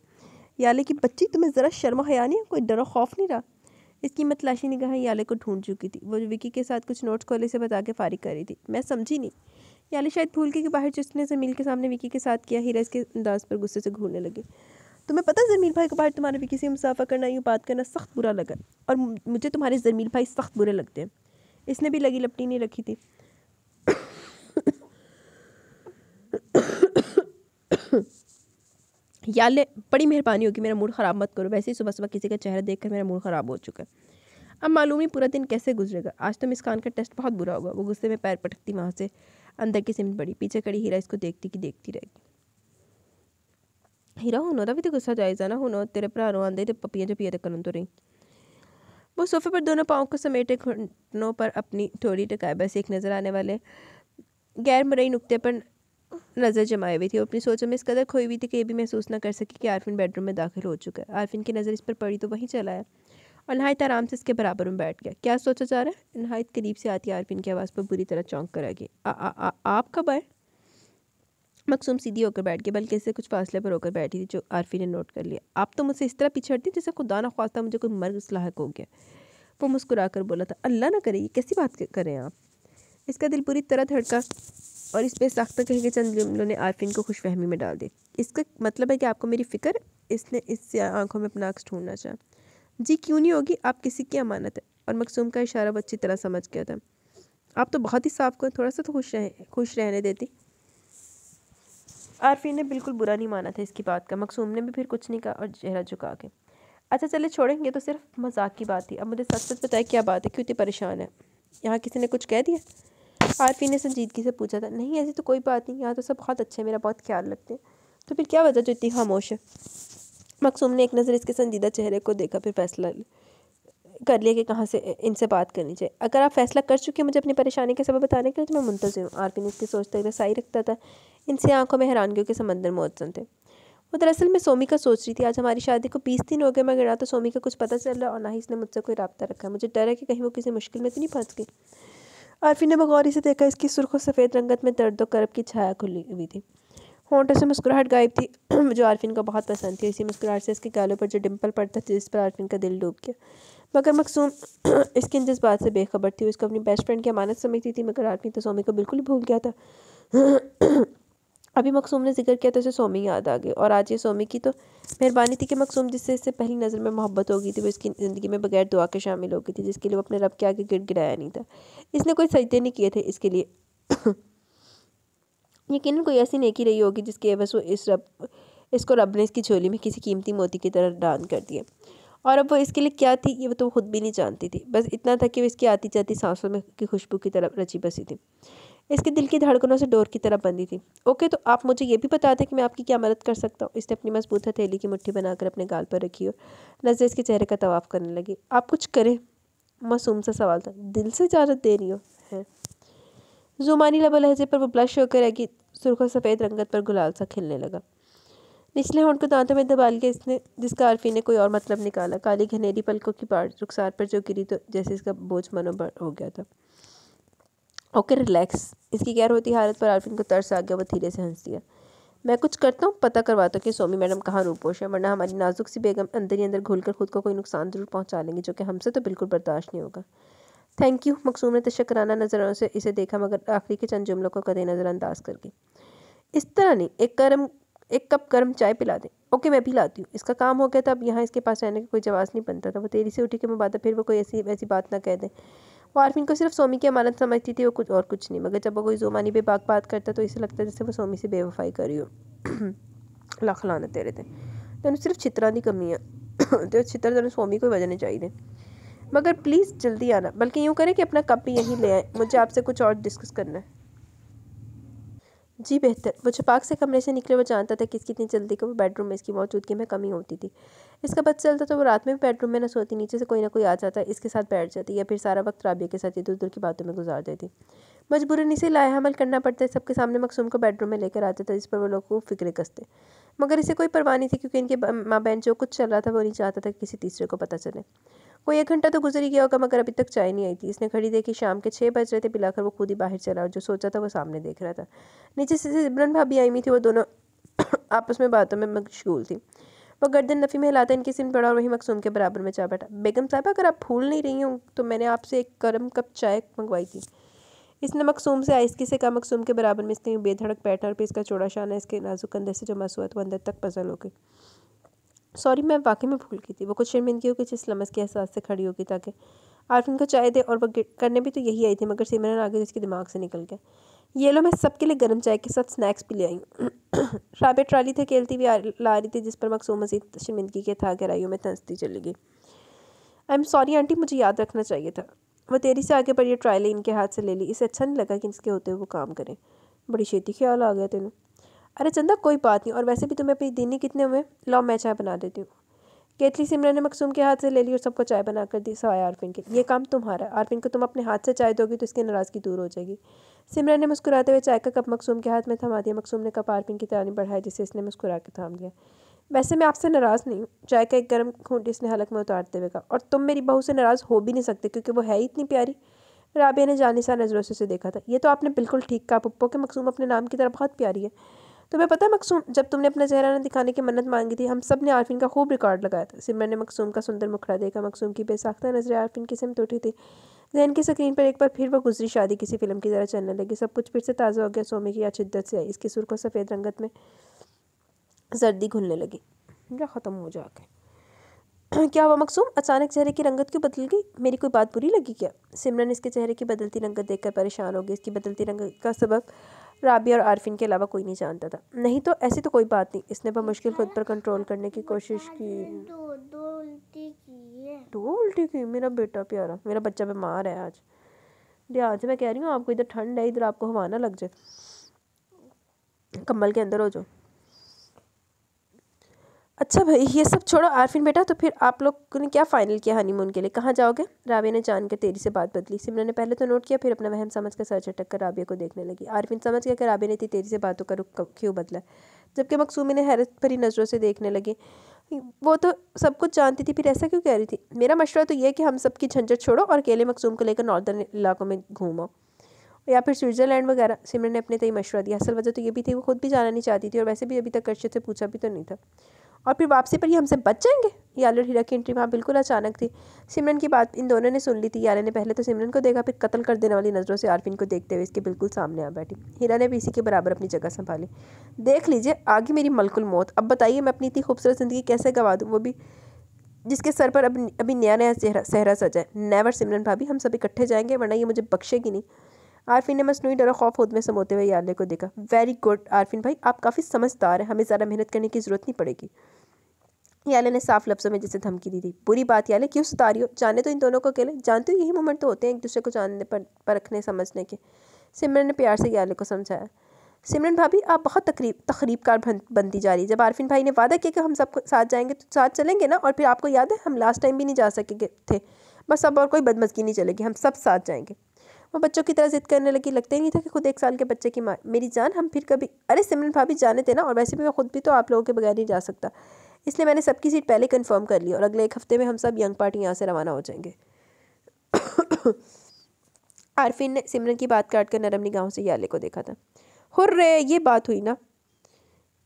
याले की बच्ची तुम्हें ज़रा शर्मा हया नहीं कोई डरो खौफ नहीं रहा इसकी मतलाशी ने कहा याले को ढूंढ चुकी थी वो विकी के साथ कुछ नोट्स कॉले से बता के फारिग कर रही थी मैं समझी नहीं याले शायद भूल के बाहर जिसने जमील के सामने विकी के साथ किया हीरा इसके अंदाज पर गुस्से से घूरने लगी तुम्हें पता ज़मीर भाई के बाहर तुम्हारे भी किसी मुसाफा करना यूँ बात करना सख्त बुरा लगा और मुझे तुम्हारे ज़मीर भाई सख्त बुरे लगते हैं इसने भी लगी लपटी नहीं रखी थी या ले बड़ी मेहरबानी होगी मेरा मूड ख़राब मत करो वैसे ही सुबह सुबह किसी का चेहरा देखकर मेरा मूड ख़राब हो चुका है अब मालूम ही पूरा दिन कैसे गुजरेगा आज तो मिस खान का टेस्ट बहुत बुरा होगा वो गुस्से में पैर पटकती वहाँ से अंदर की सिमट बड़ी पीछे खड़ी हीरा इसको देखती कि देखती रहेगी ਹੀਰਾ ਹੁਣ ਉਹਦਾ ਵੀ ਤੇ ਗੁੱਸਾ ਜਾਇਜ਼ਾ ਨਾ ਹੁਣ तेरे ਤੇਰੇ ਭਰਾ ਨੂੰ ਆਂਦੇ ਤੇ ਪੱਪੀਆਂ ਜਪੀਆਂ ਤੇ ਕਰਨ ਤੁਰੀ वो सोफे पर दोनों पाओं को समेटे घुटनों पर अपनी थोड़ी टकाए से एक नज़र आने वाले गैर मरई नुकते पर नज़र जमाए हुई थी अपनी सोचों में इस कदर खोई हुई थी कि ये भी महसूस ना कर सकी कि आरफिन बेडरूम में दाखिल हो चुका है आरफिन की नज़र इस पर पड़ी तो वहीं चला है और नहायत आराम से इसके बराबर में बैठ गया क्या सोचा जा रहा है नहायत करीब से आती आरफिन की आवाज़ पर बुरी तरह चौंक कर आ गई आप कब आए मकसूम सीधी होकर बैठ गई बल्कि इससे कुछ फासले पर होकर बैठी थी जो आरफी ने नोट कर लिया आप तो मुझसे इस तरह पिछड़ जैसे खुदा ना खास्ता मुझे कोई मर्ग लाक हो गया वो मुस्कुरा कर बोला था अल्लाह ना करे ये कैसी बात करें आप इसका दिल बुरी तरह धड़का और इस पर सख्त कहे गए चंद जुमलों ने आरफिन को खुश फहमी में डाल दी इसका मतलब है कि आपको मेरी फ़िक्र इसने इससे आंखों में अपना अक्स ढूंढना चाहा जी क्यों नहीं होगी आप किसी की अमानत है और मकसूम का इशारा वो अच्छी तरह समझ गया था आप तो बहुत ही साफ को थोड़ा सा तो खुश रहे खुश रहने देती आरफी ने बिल्कुल बुरा नहीं माना था इसकी बात का मकसूम ने भी फिर कुछ नहीं कहा और चेहरा झुका के अच्छा चले छोड़ेंगे तो सिर्फ मजाक की बात थी अब मुझे सच सच बताया क्या बात है क्यों इतनी परेशान है यहाँ किसी ने कुछ कह दिया आरफी ने संजीदगी से पूछा था नहीं ऐसी तो कोई बात नहीं यहाँ तो सब बहुत अच्छे मेरा बहुत ख्याल रखते हैं तो फिर क्या वजह जो इतनी खामोश है मकसूम ने एक नज़र इसके संजीदा चेहरे को देखा फिर फैसला लिया कर लिया कि कहाँ से इनसे बात करनी चाहिए अगर आप फैसला कर चुके हैं मुझे अपनी परेशानी के सब बताने के लिए तो मैं मुंतजर हूँ आरपी ने इसकी सोचते हुए साई रखता था इनसे आंखों में हैरानगियों के समंदर मौजूद थे वो दरअसल मैं सोमी का सोच रही थी आज हमारी शादी को बीस दिन हो गए मैं गिरा तो सोमी का कुछ पता चल रहा और ना ही इसने मुझसे कोई रबता रखा मुझे डर है कि कहीं वो किसी मुश्किल में तो नहीं फंस गई आरफी ने बगौरी से देखा इसकी सुर्ख और सफ़ेद रंगत में दर्द और करब की छाया खुली हुई थी होंटर से मुस्कुराहट गायब थी जो आरफिन को बहुत पसंद थी इसी मुस्कुराहट से इसके गालों पर जो डिम्पल पड़ता था जिस पर आरफिन का दिल डूब गया मगर मकसूम इसके जिस बात से बेखबर थी उसको अपनी बेस्ट फ्रेंड की अमानत समझती थी मगर आदमी तो सोमी को बिल्कुल ही भूल गया था अभी मकसूम ने जिक्र किया तो उसे सोमी याद आ गई और आज ये सोमी की तो मेहरबानी थी कि मकसूम जिससे इससे पहली नज़र में मोहब्बत हो गई थी तो वो इसकी ज़िंदगी में बगैर दुआ के शामिल हो गई थी जिसके लिए वो अपने रब के आगे गिर गिराया नहीं था इसने कोई सजदे नहीं किए थे इसके लिए यकीन कोई ऐसी नेकी रही होगी जिसके बस वो इस रब इसको रब ने इसकी झोली में किसी कीमती मोती की तरह दान कर दिया और अब वो इसके लिए क्या थी ये वो तो खुद भी नहीं जानती थी बस इतना था कि वो इसकी आती जाती सांसों में की खुशबू की तरफ रची बसी थी इसके दिल की धड़कनों से डोर की तरफ बंधी थी ओके तो आप मुझे ये भी बता दें कि मैं आपकी क्या मदद कर सकता हूँ इसने अपनी मजबूत हथेली की मुट्ठी बनाकर अपने गाल पर रखी और नजर इसके चेहरे का तवाफ करने लगी आप कुछ करें मासूम सा सवाल था दिल से इजाज़त दे रही हो है जुमानी लबा लहजे पर वो ब्लश होकर आगे सुर्ख सफ़ेद रंगत पर गुलाल सा खिलने लगा निचले होंठ को दांतों में दबा लिया इसने जिसका आरफी ने कोई और मतलब निकाला काली घनेरी पलकों की पार रुखसार पर जो गिरी तो जैसे इसका बोझ मनोबल हो गया था ओके रिलैक्स इसकी गैर होती हालत पर आरफिन को तरस आ गया वो धीरे से हंस दिया मैं कुछ करता हूँ पता करवाता तो हूँ कि सोमी मैडम कहाँ रूपोश है वरना हमारी नाजुक सी बेगम अंदर ही अंदर घुल कर खुद को कोई नुकसान जरूर पहुँचा लेंगे जो कि हमसे तो बिल्कुल बर्दाश्त नहीं होगा थैंक यू मकसूम ने तशकराना नज़रों से इसे देखा मगर आखिरी के चंद जुमलों को कदे नज़रअंदाज कर गई इस तरह नहीं एक कर्म एक कप गर्म चाय पिला दें ओके मैं भी लाती हूँ इसका काम हो गया था अब यहाँ इसके पास रहने का कोई जवाब नहीं बनता था वो तेरी से उठी के बात फिर वो कोई ऐसी वैसी बात ना कह दें वो आरफिन को सिर्फ सोमी की अमानत समझती थी वो कुछ और कुछ नहीं मगर जब वो कोई जोमानी बेबाक बात करता तो इसे लगता है जैसे वो सोमी से बेवफाई करी हो लख लाना तेरे थे तेन सिर्फ छित्तरा की कमी है तो छित्तर तेन सोमी को बजने चाहिए मगर प्लीज़ जल्दी आना बल्कि यूँ करें कि अपना कप भी यहीं ले आए मुझे आपसे कुछ और डिस्कस करना है जी बेहतर वो छपाक से कमरे से निकले वो जानता था कि कितनी जल्दी को बेडरूम में इसकी मौजूदगी में कमी होती थी इसका पता चलता तो वो रात में भी बेडरूम में न सोती नीचे से कोई ना कोई आ जाता इसके साथ बैठ जाती या फिर सारा वक्त राबिया के साथ इधर उधर की बातों में गुजार देती मजबूरन इसे लाया हमल करना पड़ता है सबके सामने मकसूम को बेडरूम में लेकर आते थे जिस पर वो लोग खूब फिक्रे कसते मगर इसे कोई परवाह नहीं थी क्योंकि इनके माँ बहन जो कुछ चल रहा था वो नहीं चाहता था किसी तीसरे को पता चले कोई एक घंटा तो गुजर ही गया होगा मगर अभी तक चाय नहीं आई थी इसने खड़ी देखी शाम के छः बज रहे थे पिलाकर वो खुद ही बाहर चला और जो सोचा था वो सामने देख रहा था नीचे से सिमरन भाभी आई हुई थी वो दोनों आपस में बातों में मशगूल थी वह गर्दन नफ़ी में हिलाता इनकी सिम पड़ा और वहीं मकसूम के बराबर में चाय बैठा बेगम साहब अगर आप भूल नहीं रही हूँ तो मैंने आपसे एक गर्म कप चाय मंगवाई थी इसने मकसूम से की से कहा मकसूम के बराबर में इसने बेधड़क बैठा और फिर इसका चौड़ा शाना इसके नाजुक अंदर से जो मसूआ वो अंदर तक पजल हो गई सॉरी मैं वाकई में भूल गई थी वो कुछ शर्मिंदगी होगी जिस इस लम्स के एहसास से खड़ी होगी ताकि आरफिन को चाय दे और वह करने भी तो यही आई थी मगर सिमरन आगे उसके दिमाग से निकल गया ये लो मैं सबके लिए गर्म चाय के साथ स्नैक्स भी ले आई हूँ राबे ट्राली थे खेलती भी ला रही थी जिस पर मकसूम मजीद शर्मिंदगी के था गहराइयों में तंसती चली गई आई एम सॉरी आंटी मुझे याद रखना चाहिए था वो तेरी से आगे पर यह ट्रायल इनके हाथ से ले ली इसे अच्छा नहीं लगा कि इसके होते हुए वो काम करें बड़ी शेती ख्याल आ गया तेनों अरे चंदा कोई बात नहीं और वैसे भी तुम्हें अपनी दीनी कितने हुए लाओ मैं चाय बना देती हूँ केतली सिमरन ने मकसूम के हाथ से ले ली और सबको चाय बनाकर दी सवाए आरफिन के ये काम तुम्हारा आरफिन को तुम अपने हाथ से चाय दोगी तो इसकी नाराज़गी दूर हो जाएगी सिमरन ने मुस्कुराते हुए चाय का कप मकसूम के हाथ में थमा दिया मकसूम ने कप आरफिन की तानी बढ़ाई जिसे इसने मुस्कुरा के थाम लिया वैसे मैं आपसे नाराज़ नहीं हूँ चाय का एक गर्म खूंट इसने हलक में उतारते हुए कहा और तुम मेरी बहू से नाराज़ हो भी नहीं सकते क्योंकि वो है ही इतनी प्यारी राबिया ने सा नज़रों से उसे देखा था ये तो आपने बिल्कुल ठीक कहा पप्पो के मकसूम अपने नाम की तरह बहुत प्यारी है तुम्हें तो पता मकसूम जब तुमने अपना चेहरा ना दिखाने की मन्नत मांगी थी हम सब ने आरफिन का खूब रिकॉर्ड लगाया था सिमरन ने मकसूम का सुंदर मुखड़ा देखा मकसूम की बेसाख्ता नजर आरफिन की सिमत उठी थी जहन की स्क्रीन पर एक बार फिर वह गुजरी शादी किसी फिल्म की तरह चलने लगी सब कुछ फिर से ताज़ा हो गया सोमे की या शिद्दत से आई इसकी सुर को सफ़ेद रंगत में सर्दी घुलने लगी खत्म हो जाकर क्या हुआ मकसूम अचानक चेहरे की रंगत क्यों बदल गई मेरी कोई बात बुरी लगी क्या सिमरन इसके चेहरे की बदलती रंगत देखकर परेशान हो गई इसकी बदलती रंगत का सबक राबी और आरफिन के अलावा कोई नहीं जानता था नहीं तो ऐसी तो कोई बात नहीं इसने मुश्किल खुद पर कंट्रोल करने की कोशिश की दो उल्टी की मेरा बेटा प्यारा मेरा बच्चा बीमार है आज ध्यान से मैं कह रही हूँ आपको इधर ठंड है इधर आपको हवा ना लग जाए कम्बल के अंदर हो जाओ अच्छा भाई ये सब छोड़ो आरफिन बेटा तो फिर आप लोग ने क्या फ़ाइनल किया हनीमून के लिए कहाँ जाओगे राबिया ने जान के तेजी से बात बदली सिमरन ने पहले तो नोट किया फिर अपना वहम समझ कर सर झटक कर राबिया को देखने लगी आरफिन समझ गया कि राबिया ने इतनी तेज़ी से बातों का रुख क्यों बदला जबकि मकसूमी ने हैरत भरी नज़रों से देखने लगी वो तो सब कुछ जानती थी फिर ऐसा क्यों कह रही थी मेरा मशवरा तो यह कि हम सबकी झंझट छोड़ो और अकेले मकसूम को लेकर नॉर्दर्न इलाकों में घूमो या फिर स्विट्ज़रलैंड वगैरह सिमरन ने अपने तय मशवरा दिया असल वजह तो ये भी थी वो खुद भी जाना नहीं चाहती थी और वैसे भी अभी तक अर्शद से पूछा भी तो नहीं था और फिर वापसी पर ही हमसे बच जाएंगे याल हीरा की एंट्री वहाँ बिल्कुल अचानक थी सिमरन की बात इन दोनों ने सुन ली थी यारे ने पहले तो सिमरन को देखा फिर कत्ल कर देने वाली नज़रों से आरफिन को देखते हुए इसके बिल्कुल सामने आ बैठी हीरा ने भी इसी के बराबर अपनी जगह संभाली देख लीजिए आगे मेरी मलकुल मौत अब बताइए मैं अपनी इतनी खूबसूरत ज़िंदगी कैसे गवा दूँ वो भी जिसके सर पर अब अभी नया नया चेहरा सहरा सजा है नेवर सिमरन भाभी हम सब इकट्ठे जाएंगे वरना ये मुझे बख्शेगी नहीं आरफिन ने मसनू डर खौफ खुद में समोते हुए याले को देखा वेरी गुड आरफिन भाई आप काफ़ी समझदार हैं हमें ज़्यादा मेहनत करने की ज़रूरत नहीं पड़ेगी याले ने साफ लफ्ज़ों में जिसे धमकी दी थी बुरी बात याले क्यों सतारी हो जाने तो इन दोनों को अकेले जानते हो यही मोमेंट तो होते हैं एक दूसरे को जानने पर परखने समझने के सिमरन ने प्यार से याले को समझाया सिमरन भाभी आप बहुत तकरीब तकरीब कार बनती जा रही है जब आरफिन भाई ने वादा किया कि हम सबको साथ जाएंगे तो साथ चलेंगे ना और फिर आपको याद है हम लास्ट टाइम भी नहीं जा सके थे बस अब और कोई बदमजगी नहीं चलेगी हम सब साथ जाएंगे वो बच्चों की तरह जिद करने लगी लगता ही नहीं था कि खुद एक साल के बच्चे की माँ मेरी जान हम फिर कभी अरे सिमरन भाभी जाने ना और वैसे भी मैं खुद भी तो आप लोगों के बगैर नहीं जा सकता इसलिए मैंने सबकी सीट पहले कन्फर्म कर ली और अगले एक हफ्ते में हम सब यंग पार्टी यहाँ से रवाना हो जाएंगे आरफिन ने सिमरन की बात काट कर नरम निगाहों से याले को देखा था हुर्रे ये बात हुई ना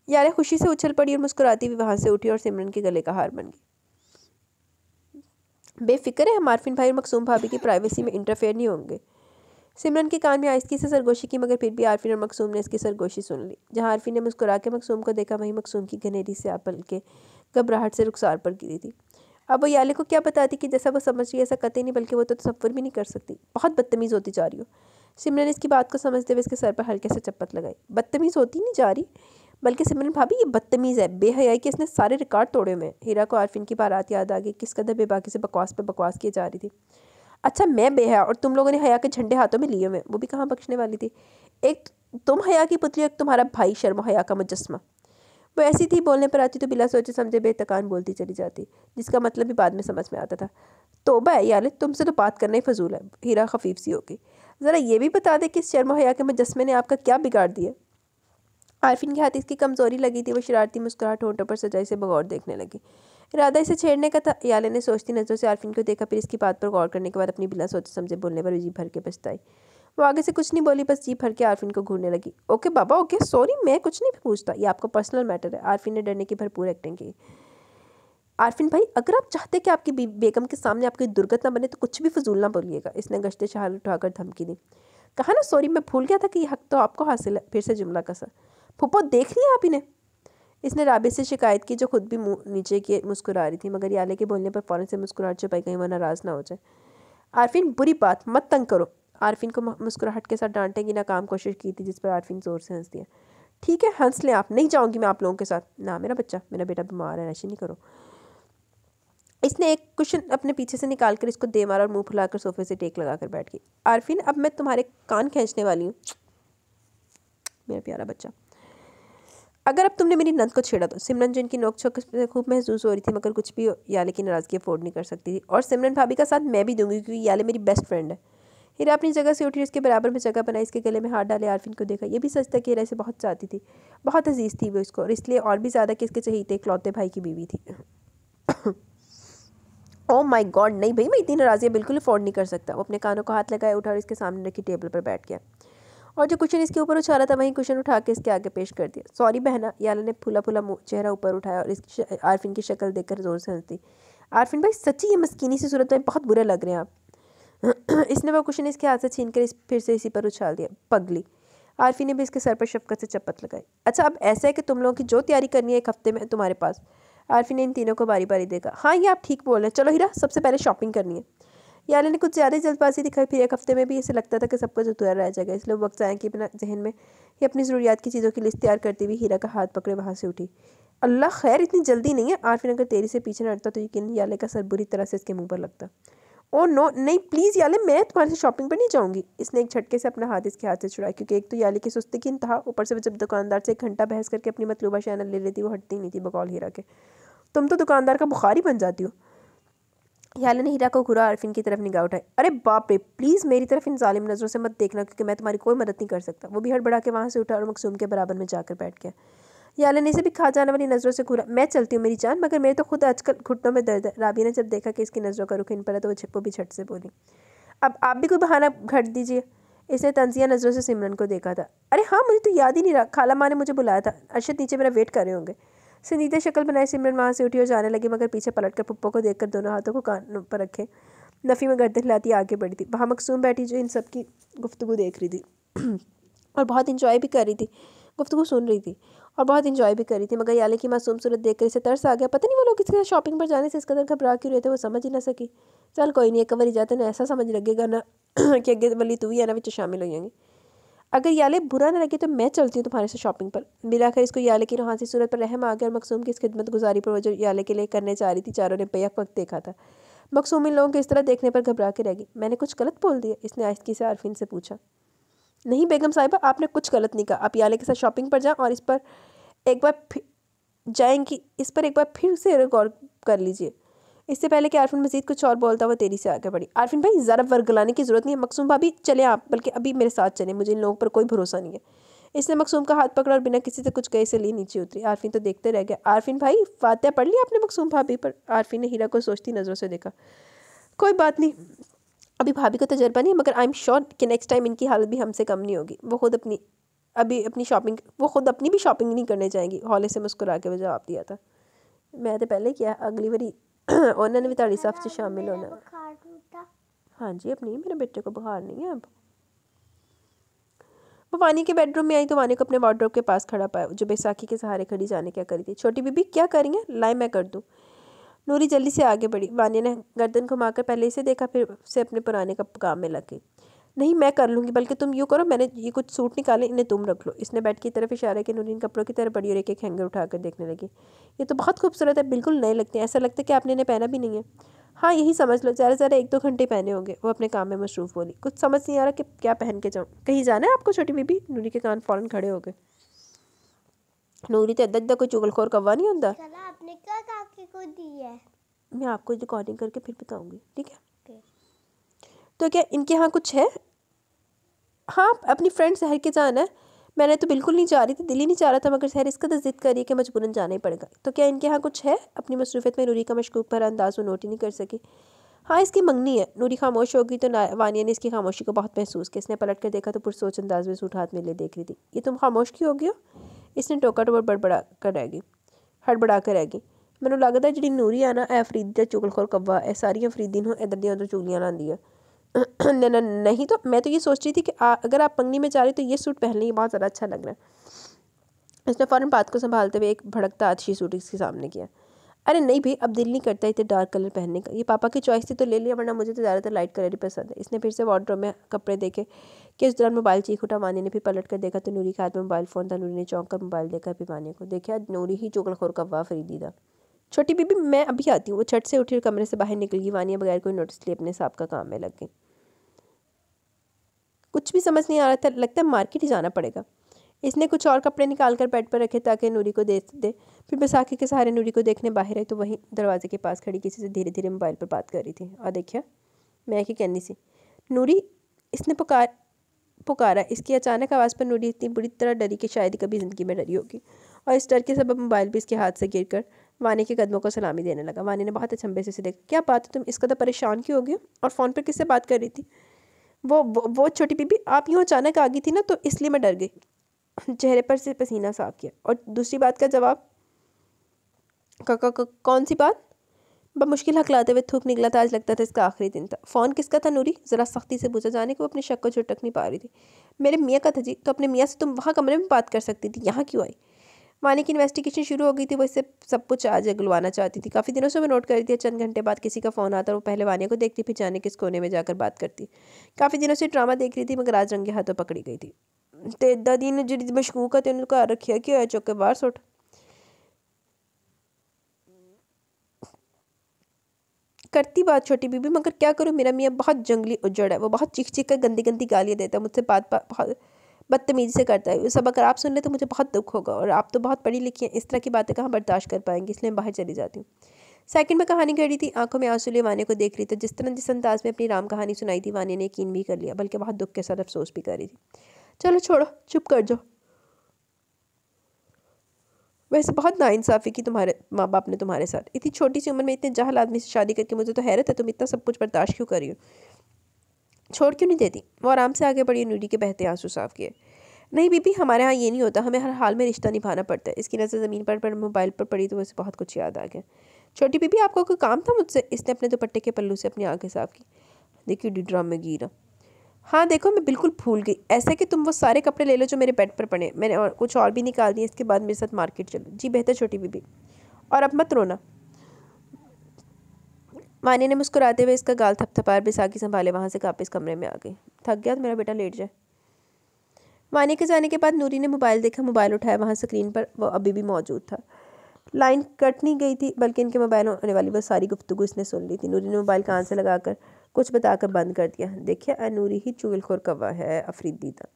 याले खुशी से उछल पड़ी और मुस्कुराती हुई वहाँ से उठी और सिमरन के गले का हार बन गई बेफिक्र है हम आरफिन भाई और मकसूम भाभी की प्राइवेसी में इंटरफेयर नहीं होंगे सिमरन के कान में आहिस्की से सरगोशी की मगर फिर भी आरफिन और मकसूम ने इसकी सरगोशी सुन ली जहाँ आरफिन ने मुस्कुरा के मकसूम को देखा वहीं मकसूम की घनेरी से आप के घबराहट से रुखसार पर गिरी थी अब वो याले को क्या बताती कि जैसा वो समझ रही है ऐसा कतई नहीं बल्कि वो तो तस्वर भी नहीं कर सकती बहुत बदतमीज़ होती जा रही हो सिमरन इसकी बात को समझते हुए इसके सर पर हल्के से चप्पत लगाई बदतमीज़ होती नहीं जा रही बल्कि सिमरन भाभी ये बदतमीज़ है बेहयाई कि इसने सारे रिकॉर्ड तोड़े हुए हैं हीरा को आरफिन की बारात याद आ गई किस कदर बेबाकी से बकवास पर बकवास की जा रही थी अच्छा मैं बेहया और तुम लोगों ने हया के झंडे हाथों में लिए हुए वो भी कहाँ बख्शने वाली थी एक तुम हया की पुत्री एक तुम्हारा भाई शर्मा हया का मुजस्मा वो ऐसी थी बोलने पर आती तो बिला सोचे समझे बेतकान बोलती चली जाती जिसका मतलब भी बाद में समझ में आता था तोबा है यार तुमसे तो बात करना ही फजूल है हीरा खफीफ सी होगी ज़रा ये भी बता दे कि इस शर्मा हया के मुजस्मे ने आपका क्या बिगाड़ दिया आरफिन के हाथ इसकी कमज़ोरी लगी थी वो शरारती मुस्कुराहट होंठों पर सजाई से बगौर देखने लगी इरादा इसे छेड़ने का था याले ने सोचती नज़रों से आरफिन को देखा फिर इसकी बात पर गौर करने के बाद अपनी बिना सोचे समझे बोलने पर जी भर के पछताई वो आगे से कुछ नहीं बोली बस जी भर के आरफिन को घूरने लगी ओके बाबा ओके सॉरी मैं कुछ नहीं पूछता ये आपका पर्सनल मैटर है आरफिन ने डरने की भरपूर एक्टिंग की आरफिन भाई अगर आप चाहते कि आपकी बेगम के सामने आपकी दुर्गत ना बने तो कुछ भी फजूल ना बोलिएगा इसने गश्ते शहर उठाकर धमकी दी कहा ना सॉरी मैं भूल गया था कि ये हक तो आपको हासिल है फिर से जुमला कसा फूपो देख लिया आप इन्हें इसने राबी से शिकायत की जो खुद भी नीचे की मुस्कुरा रही थी मगर याले के बोलने पर फ़ौरन से मुस्कुराहट छुपाई कहीं वह नाराज़ ना हो जाए आरफिन बुरी बात मत तंग करो आरफिन को मुस्कुराहट के साथ डांटे की नाकाम कोशिश की थी जिस पर आरफिन ज़ोर से हंस दिया ठीक है हंस लें आप नहीं जाऊँगी मैं आप लोगों के साथ ना मेरा बच्चा मेरा बेटा बीमार है ऐसे नहीं करो इसने एक कुशन अपने पीछे से निकाल कर इसको दे मारा और मुंह फुलाकर सोफे से टेक कर बैठ गई आरफिन अब मैं तुम्हारे कान खींचने वाली हूँ मेरा प्यारा बच्चा अगर अब तुमने मेरी नंद को छेड़ा तो सिमरन जो इनकी नोकझोंक खूब महसूस हो रही थी मगर कुछ भी याले की नाराज़गी अफोर्ड नहीं कर सकती थी और सिमरन भाभी का साथ मैं भी दूंगी क्योंकि याले मेरी बेस्ट फ्रेंड है हीरा अपनी जगह से उठी इसके बराबर में जगह बनाई इसके गले में हाथ डाले आरफिन को देखा ये भी सच था कि हीरा इसे बहुत चाहती थी बहुत अजीज़ थी वो इसको और इसलिए और भी ज़्यादा कि इसके चाहिए थे इकलौते भाई की बीवी थी ओ माई गॉड नहीं भाई मैं इतनी नाराज़गी बिल्कुल अफोर्ड नहीं कर सकता वो अपने कानों को हाथ लगाए उठा और इसके सामने रखी टेबल पर बैठ गया और जो क्वेश्चन इसके ऊपर उछाला था वही क्वेश्चन उठा के इसके आगे पेश कर दिया सॉरी बहना याला ने फूला फूला चेहरा ऊपर उठाया और इसकी आरफिन की शक्ल देखकर ज़ोर से हंस दी आरफिन भाई सच्ची ये मस्किनी सी सूरत में बहुत बुरे लग रहे हैं आप इसने वो क्वेश्चन इसके हाथ से छीन कर इस फिर से इसी पर उछाल दिया पगली आरफी ने भी इसके सर पर शफकत से चपत लगाई अच्छा अब ऐसा है कि तुम लोगों की जो तैयारी करनी है एक हफ्ते में तुम्हारे पास आरफी ने इन तीनों को बारी बारी देखा हाँ ये आप ठीक बोल रहे हैं चलो हीरा सबसे पहले शॉपिंग करनी है याले ने कुछ ज़्यादा ही जल्दबाजी दिखाई फिर एक हफ्ते में भी ऐसे लगता था कि सब कुछ अधूरा रह जाएगा इसलिए वक्त ज़ाया कि अपना जहन में ही अपनी ज़रूरियात की चीज़ों की लिस्ट तैयार करती हुई हीरा का हाथ पकड़े वहाँ से उठी अल्लाह खैर इतनी जल्दी नहीं है आरफिन अगर तेरी से पीछे हटता तो यकीन याले का सर बुरी तरह से इसके मुंह पर लगता ओ नो नहीं प्लीज़ याले मैं तुम्हारे से शॉपिंग पर नहीं जाऊँगी इसने एक झटके से अपना हाथ इसके हाथ से छुड़ा क्योंकि एक तो याले की सुस्ती की इंतहा ऊपर से जब दुकानदार से एक घंटा बहस करके अपनी मतलूबा शैनल ले लेती वो हटती नहीं थी बकौल हीरा के तुम तो दुकानदार का बुखार ही बन जाती हो हेलन हीरा को घुरा अरफिन की तरफ निगाह उठाई अरे बाप रे प्लीज़ मेरी तरफ इन जालिम नज़रों से मत देखना क्योंकि मैं तुम्हारी कोई मदद नहीं कर सकता वो भी बढ़ा के वहाँ से उठा और मकसूम के बराबर में जाकर बैठ गया यालन इसे भी खा जाने वाली नज़रों से घुरा मैं चलती हूँ मेरी जान मगर मेरे तो खुद आजकल घुटनों में दर्द है राबी ने जब देखा कि इसकी नज़रों का रुख इन पर है तो वो छिपो भी झट से बोली अब आप भी कोई बहाना घट दीजिए इसने तंजिया नज़रों से सिमरन को देखा था अरे हाँ मुझे तो याद ही नहीं रहा खाला माँ ने मुझे बुलाया था अरशद नीचे मेरा वेट कर रहे होंगे संजीदा शक्ल बनाए सिमरन वहाँ से उठी और जाने लगी मगर पीछे पलट कर पप्पा को देखकर दोनों हाथों को कान पर रखे नफ़ी में गर्दन हिलाती आगे बढ़ी थी वहाँ मकसूम बैठी जो इन सब की गुफ्तु देख रही थी और बहुत इंजॉय भी कर रही थी गुफ्तु सुन रही थी और बहुत इंजॉय भी करी थी मगर याले की मासूम सूरत देख कर इसे तरस आ गया पता नहीं वो लोग इसके शॉपिंग पर जाने से इस कदर घबरा क्यों रहे थे वो समझ ही ना सकी चल कोई नहीं एक कमर जाते ना ऐसा समझ लगेगा ना कि अगे वाली तू ही ना बच्चे शामिल हो जाएंगे अगर याले बुरा ना लगे तो मैं चलती हूँ तुम्हारे से शॉपिंग पर मिला खर इसको याले की रोहानसी सूरत पर रहम आ गया और मकसूम की इस खिदमत गुजारी पर वो जो याले के लिए करने जा रही थी चारों ने बैक वक्त देखा था मकसूम इन लोगों को इस तरह देखने पर घबरा के रह गई मैंने कुछ गलत बोल दिया इसने आहिस्ती से आरफिन से पूछा नहीं बेगम साहिबा आपने कुछ गलत नहीं कहा आप याले के साथ शॉपिंग पर जाएँ और इस पर एक बार फिर जाएँगी इस पर एक बार फिर से गौर कर लीजिए इससे पहले कि आरफिन मजीद कुछ और बोलता वो तेरी से आगे बढ़ी आरफिन भाई ज़रा वर्गलाने की ज़रूरत नहीं है मकसूम भाभी चले आप बल्कि अभी मेरे साथ चले मुझे इन लोगों पर कोई भरोसा नहीं है इसने मकसूम का हाथ पकड़ा और बिना किसी से कुछ कहे से लिए नीचे उतरी आरफिन तो देखते रह गए आरफिन भाई फातह पढ़ लिया आपने मकसूम भाभी पर आरफिन ने हीरा को सोचती नज़रों से देखा कोई बात नहीं अभी भाभी को तजर्बा नहीं है मगर आई एम श्योर कि नेक्स्ट टाइम इनकी हालत भी हमसे कम नहीं होगी वो खुद अपनी अभी अपनी शॉपिंग वो खुद अपनी भी शॉपिंग नहीं करने जाएंगी हौले से मुस्कुरा के वो जवाब दिया था मैं तो पहले किया अगली बारी उन्होंने भी ताड़ी सफ हाँ, शामिल होना हाँ जी अब नहीं मेरे बेटे को बुखार नहीं है अब वो वानी के बेडरूम में आई तो वानी को अपने वार्ड्रोब के पास खड़ा पाया जो बैसाखी के सहारे खड़ी जाने क्या करी थी छोटी बीबी क्या करेंगे लाए मैं कर दूँ नूरी जल्दी से आगे बढ़ी वानी ने गर्दन घुमाकर पहले इसे देखा फिर से अपने पुराने का काम में लग गई नहीं मैं कर लूँगी बल्कि तुम यूँ करो मैंने ये कुछ सूट निकाले इन्हें तुम रख लो इसने बेड की तरफ इशारा कि नूरिन कपड़ों की तरफ बड़ी और एक एक हैंगर उठाकर देखने लगी ये तो बहुत खूबसूरत है बिल्कुल नए लगते हैं ऐसा लगता है कि आपने इन्हें पहना भी नहीं है हाँ यही समझ लो ज़्यादा ज़्यादा एक दो घंटे पहने होंगे वो अपने काम में मशरूफ़ बोली कुछ समझ नहीं आ रहा कि क्या पहन के जाऊँ कहीं जाना है आपको छोटी बीबी नूरी के कान फ़ौरन खड़े हो गए नूरी तो अद्दा कोई चुगलखोर कवा नहीं होता है मैं आपको रिकॉर्डिंग करके फिर बताऊँगी ठीक है तो क्या इनके यहाँ कुछ है हाँ अपनी फ्रेंड शहर के जाना है मैंने तो बिल्कुल नहीं जा रही थी दिल्ली नहीं जा रहा था मगर शहर इसका कदर तो करिए कि मजबूरन जाना ही पड़ेगा तो क्या इनके यहाँ कुछ है अपनी मसरूफियत में नूरी का मशकूक पर अंदाज वो नोट ही नहीं कर सकी हाँ इसकी मंगनी है नूरी खामोश होगी तो वानिया ने इसकी खामोशी को बहुत महसूस किया इसने पलट कर देखा तो पुरसोच अंदाज में सूट हाथ में ले देख रही थी ये तुम खामोश की होगी हो इसने टोका टोकर तो बड़बड़ा कर रह गई हड़बड़ा कर रह गई मैंने लगता जी नूरी ਨਾ ਇਹ ਫਰੀਦ ਦਾ ਚੁਗਲਖੋਰ ਕੱਵਾ ਇਹ ਸਾਰੀਆਂ ਫਰੀਦੀ इधर ਇਧਰ ਦੀਆਂ ਉਧਰ ਚੁਗਲੀਆਂ नहीं तो मैं तो ये सोच रही थी कि आ, अगर आप पंगनी में जा रहे तो ये सूट पहन ही बहुत ज़्यादा अच्छा लग रहा है इसने फ़ौरन बात को संभालते हुए एक भड़कता अच्छी सूट इसके सामने किया अरे नहीं भाई अब दिल नहीं करता इतने डार्क कलर पहनने का ये पापा की चॉइस थी तो ले लिया वरना मुझे तो ज़्यादातर लाइट कलर ही पसंद है इसने फिर से वार्ड्रोब में कपड़े देखे कि इस दौरान मोबाइल चीख उठा मानी ने फिर पलट कर देखा तो नूरी के हाथ में मोबाइल फ़ोन था नूरी ने चौंक कर मोबाइल देखा फिर मानी को देखा नूरी ही चोकड़खोर का वाह फरीदी था छोटी बीबी मैं अभी आती हूँ वो छठ से उठी और कमरे से बाहर निकल गई वानिया बगैर कोई नोटिस लिए अपने साहब का काम में लग गई कुछ भी समझ नहीं आ रहा था लगता है मार्केट ही जाना पड़ेगा इसने कुछ और कपड़े निकाल कर बेड पर रखे ताकि नूरी को दे दे फिर बैसाखी के सहारे नूरी को देखने बाहर आई तो वहीं दरवाजे के पास खड़ी किसी से धीरे धीरे मोबाइल पर बात कर रही थी और देखिए मैं क्या कहनी सी नूरी इसने पुकार पुकारा इसकी अचानक आवाज़ पर नूरी इतनी बुरी तरह डरी कि शायद कभी ज़िंदगी में डरी होगी और इस डर के सब मोबाइल भी इसके हाथ से गिर कर वानी के कदमों को सलामी देने लगा वानी ने बहुत अचंभे से उसे देखा क्या बात है तुम इस कदर तो परेशान क्यों हो गई और फ़ोन पर किससे बात कर रही थी वो वो, छोटी बीबी आप यूँ अचानक आ गई थी ना तो इसलिए मैं डर गई चेहरे पर से पसीना साफ किया और दूसरी बात का जवाब कौन सी बात ब मुश्किल हक लाते हुए थूक निकला था आज लगता था इसका आखिरी दिन था फ़ोन किसका था नूरी ज़रा सख्ती से पूछा जाने को वो अपने शक को झुटक नहीं पा रही थी मेरे मियाँ का था जी तो अपने मियाँ से तुम वहाँ कमरे में बात कर सकती थी यहाँ क्यों आई माने इन्वेस्टिगेशन शुरू हो गई थी वो इससे सब कुछ आज अगलवाना चाहती थी काफ़ी दिनों से वो नोट कर रही थी चंद घंटे बाद किसी का फ़ोन आता वो पहले वानिया को देखती फिर जाने किस कोने में जाकर बात करती काफ़ी दिनों से ड्रामा देख रही थी मगर आज रंगे हाथों पकड़ी गई थी तो इदा दिन ਨੇ ਜਿਹੜੀ ਮਸ਼ਕੂਕ ਆ ਤੇ ਉਹਨੂੰ ਘਰ ਰੱਖਿਆ ਕਿ ਹੋਇਆ ਚੁੱਕ ਕੇ ਬਾਹਰ करती बात छोटी बीबी मगर क्या करूँ मेरा मियाँ बहुत जंगली उजड़ है वो बहुत चिख चिख कर गंदी गंदी गालियाँ देता है मुझसे बात बहुत बदतमीजी से करता है सब अगर आप सुन लें तो मुझे बहुत दुख होगा और आप तो बहुत पढ़ी लिखी हैं इस तरह की बातें कहाँ बर्दाश्त कर पाएंगी इसलिए मैं बाहर चली जाती हूँ सेकंड में कहानी रही थी आंखों में आंसू लिए वाने को देख रही थी जिस तरह जिस अंदाज में अपनी राम कहानी सुनाई थी वाने ने यकीन भी कर लिया बल्कि बहुत दुख के साथ अफसोस भी कर रही थी चलो छोड़ो चुप कर जाओ वैसे बहुत नाइंसाफ़ी की तुम्हारे माँ बाप ने तुम्हारे साथ इतनी छोटी सी उम्र में इतने जहल आदमी से शादी करके मुझे तो हैरत है तुम इतना सब कुछ बर्दाश्त क्यों कर रही हो छोड़ क्यों नहीं देती वो आराम से आगे बढ़ी नूरी के बहते आंसू साफ किए नहीं बीबी हमारे यहाँ ये नहीं होता हमें हर हाल में रिश्ता निभाना पड़ता है इसकी नज़र ज़मीन पर पर मोबाइल पर पड़ी तो उसे बहुत कुछ याद आ गया छोटी बीबी आपका कोई काम था मुझसे इसने अपने दुपट्टे के पल्लू से अपनी आंखें साफ की देखिए डिड्राम में गिरा हाँ देखो मैं बिल्कुल भूल गई ऐसे कि तुम वो सारे कपड़े ले लो जो मेरे बेड पर पड़े मैंने और कुछ और भी निकाल दिए इसके बाद मेरे साथ मार्केट चलो जी बेहतर छोटी बीबी और अब मत रोना मानी ने मुस्कुराते हुए इसका गाल थपथपाया बैसाखी संभाले वहाँ से वापस कमरे में आ गई थक गया तो मेरा बेटा लेट जाए मानी के जाने के बाद नूरी ने मोबाइल देखा मोबाइल उठाया वहाँ स्क्रीन पर वो अभी भी मौजूद था लाइन कट नहीं गई थी बल्कि इनके मोबाइल होने वाली वो सारी गुफ्तु इसने सुन ली थी नूरी ने मोबाइल कान से लगाकर कुछ बताकर बंद कर दिया देखिए अनूरी ही चुगलखोर कवा है अफरीदी का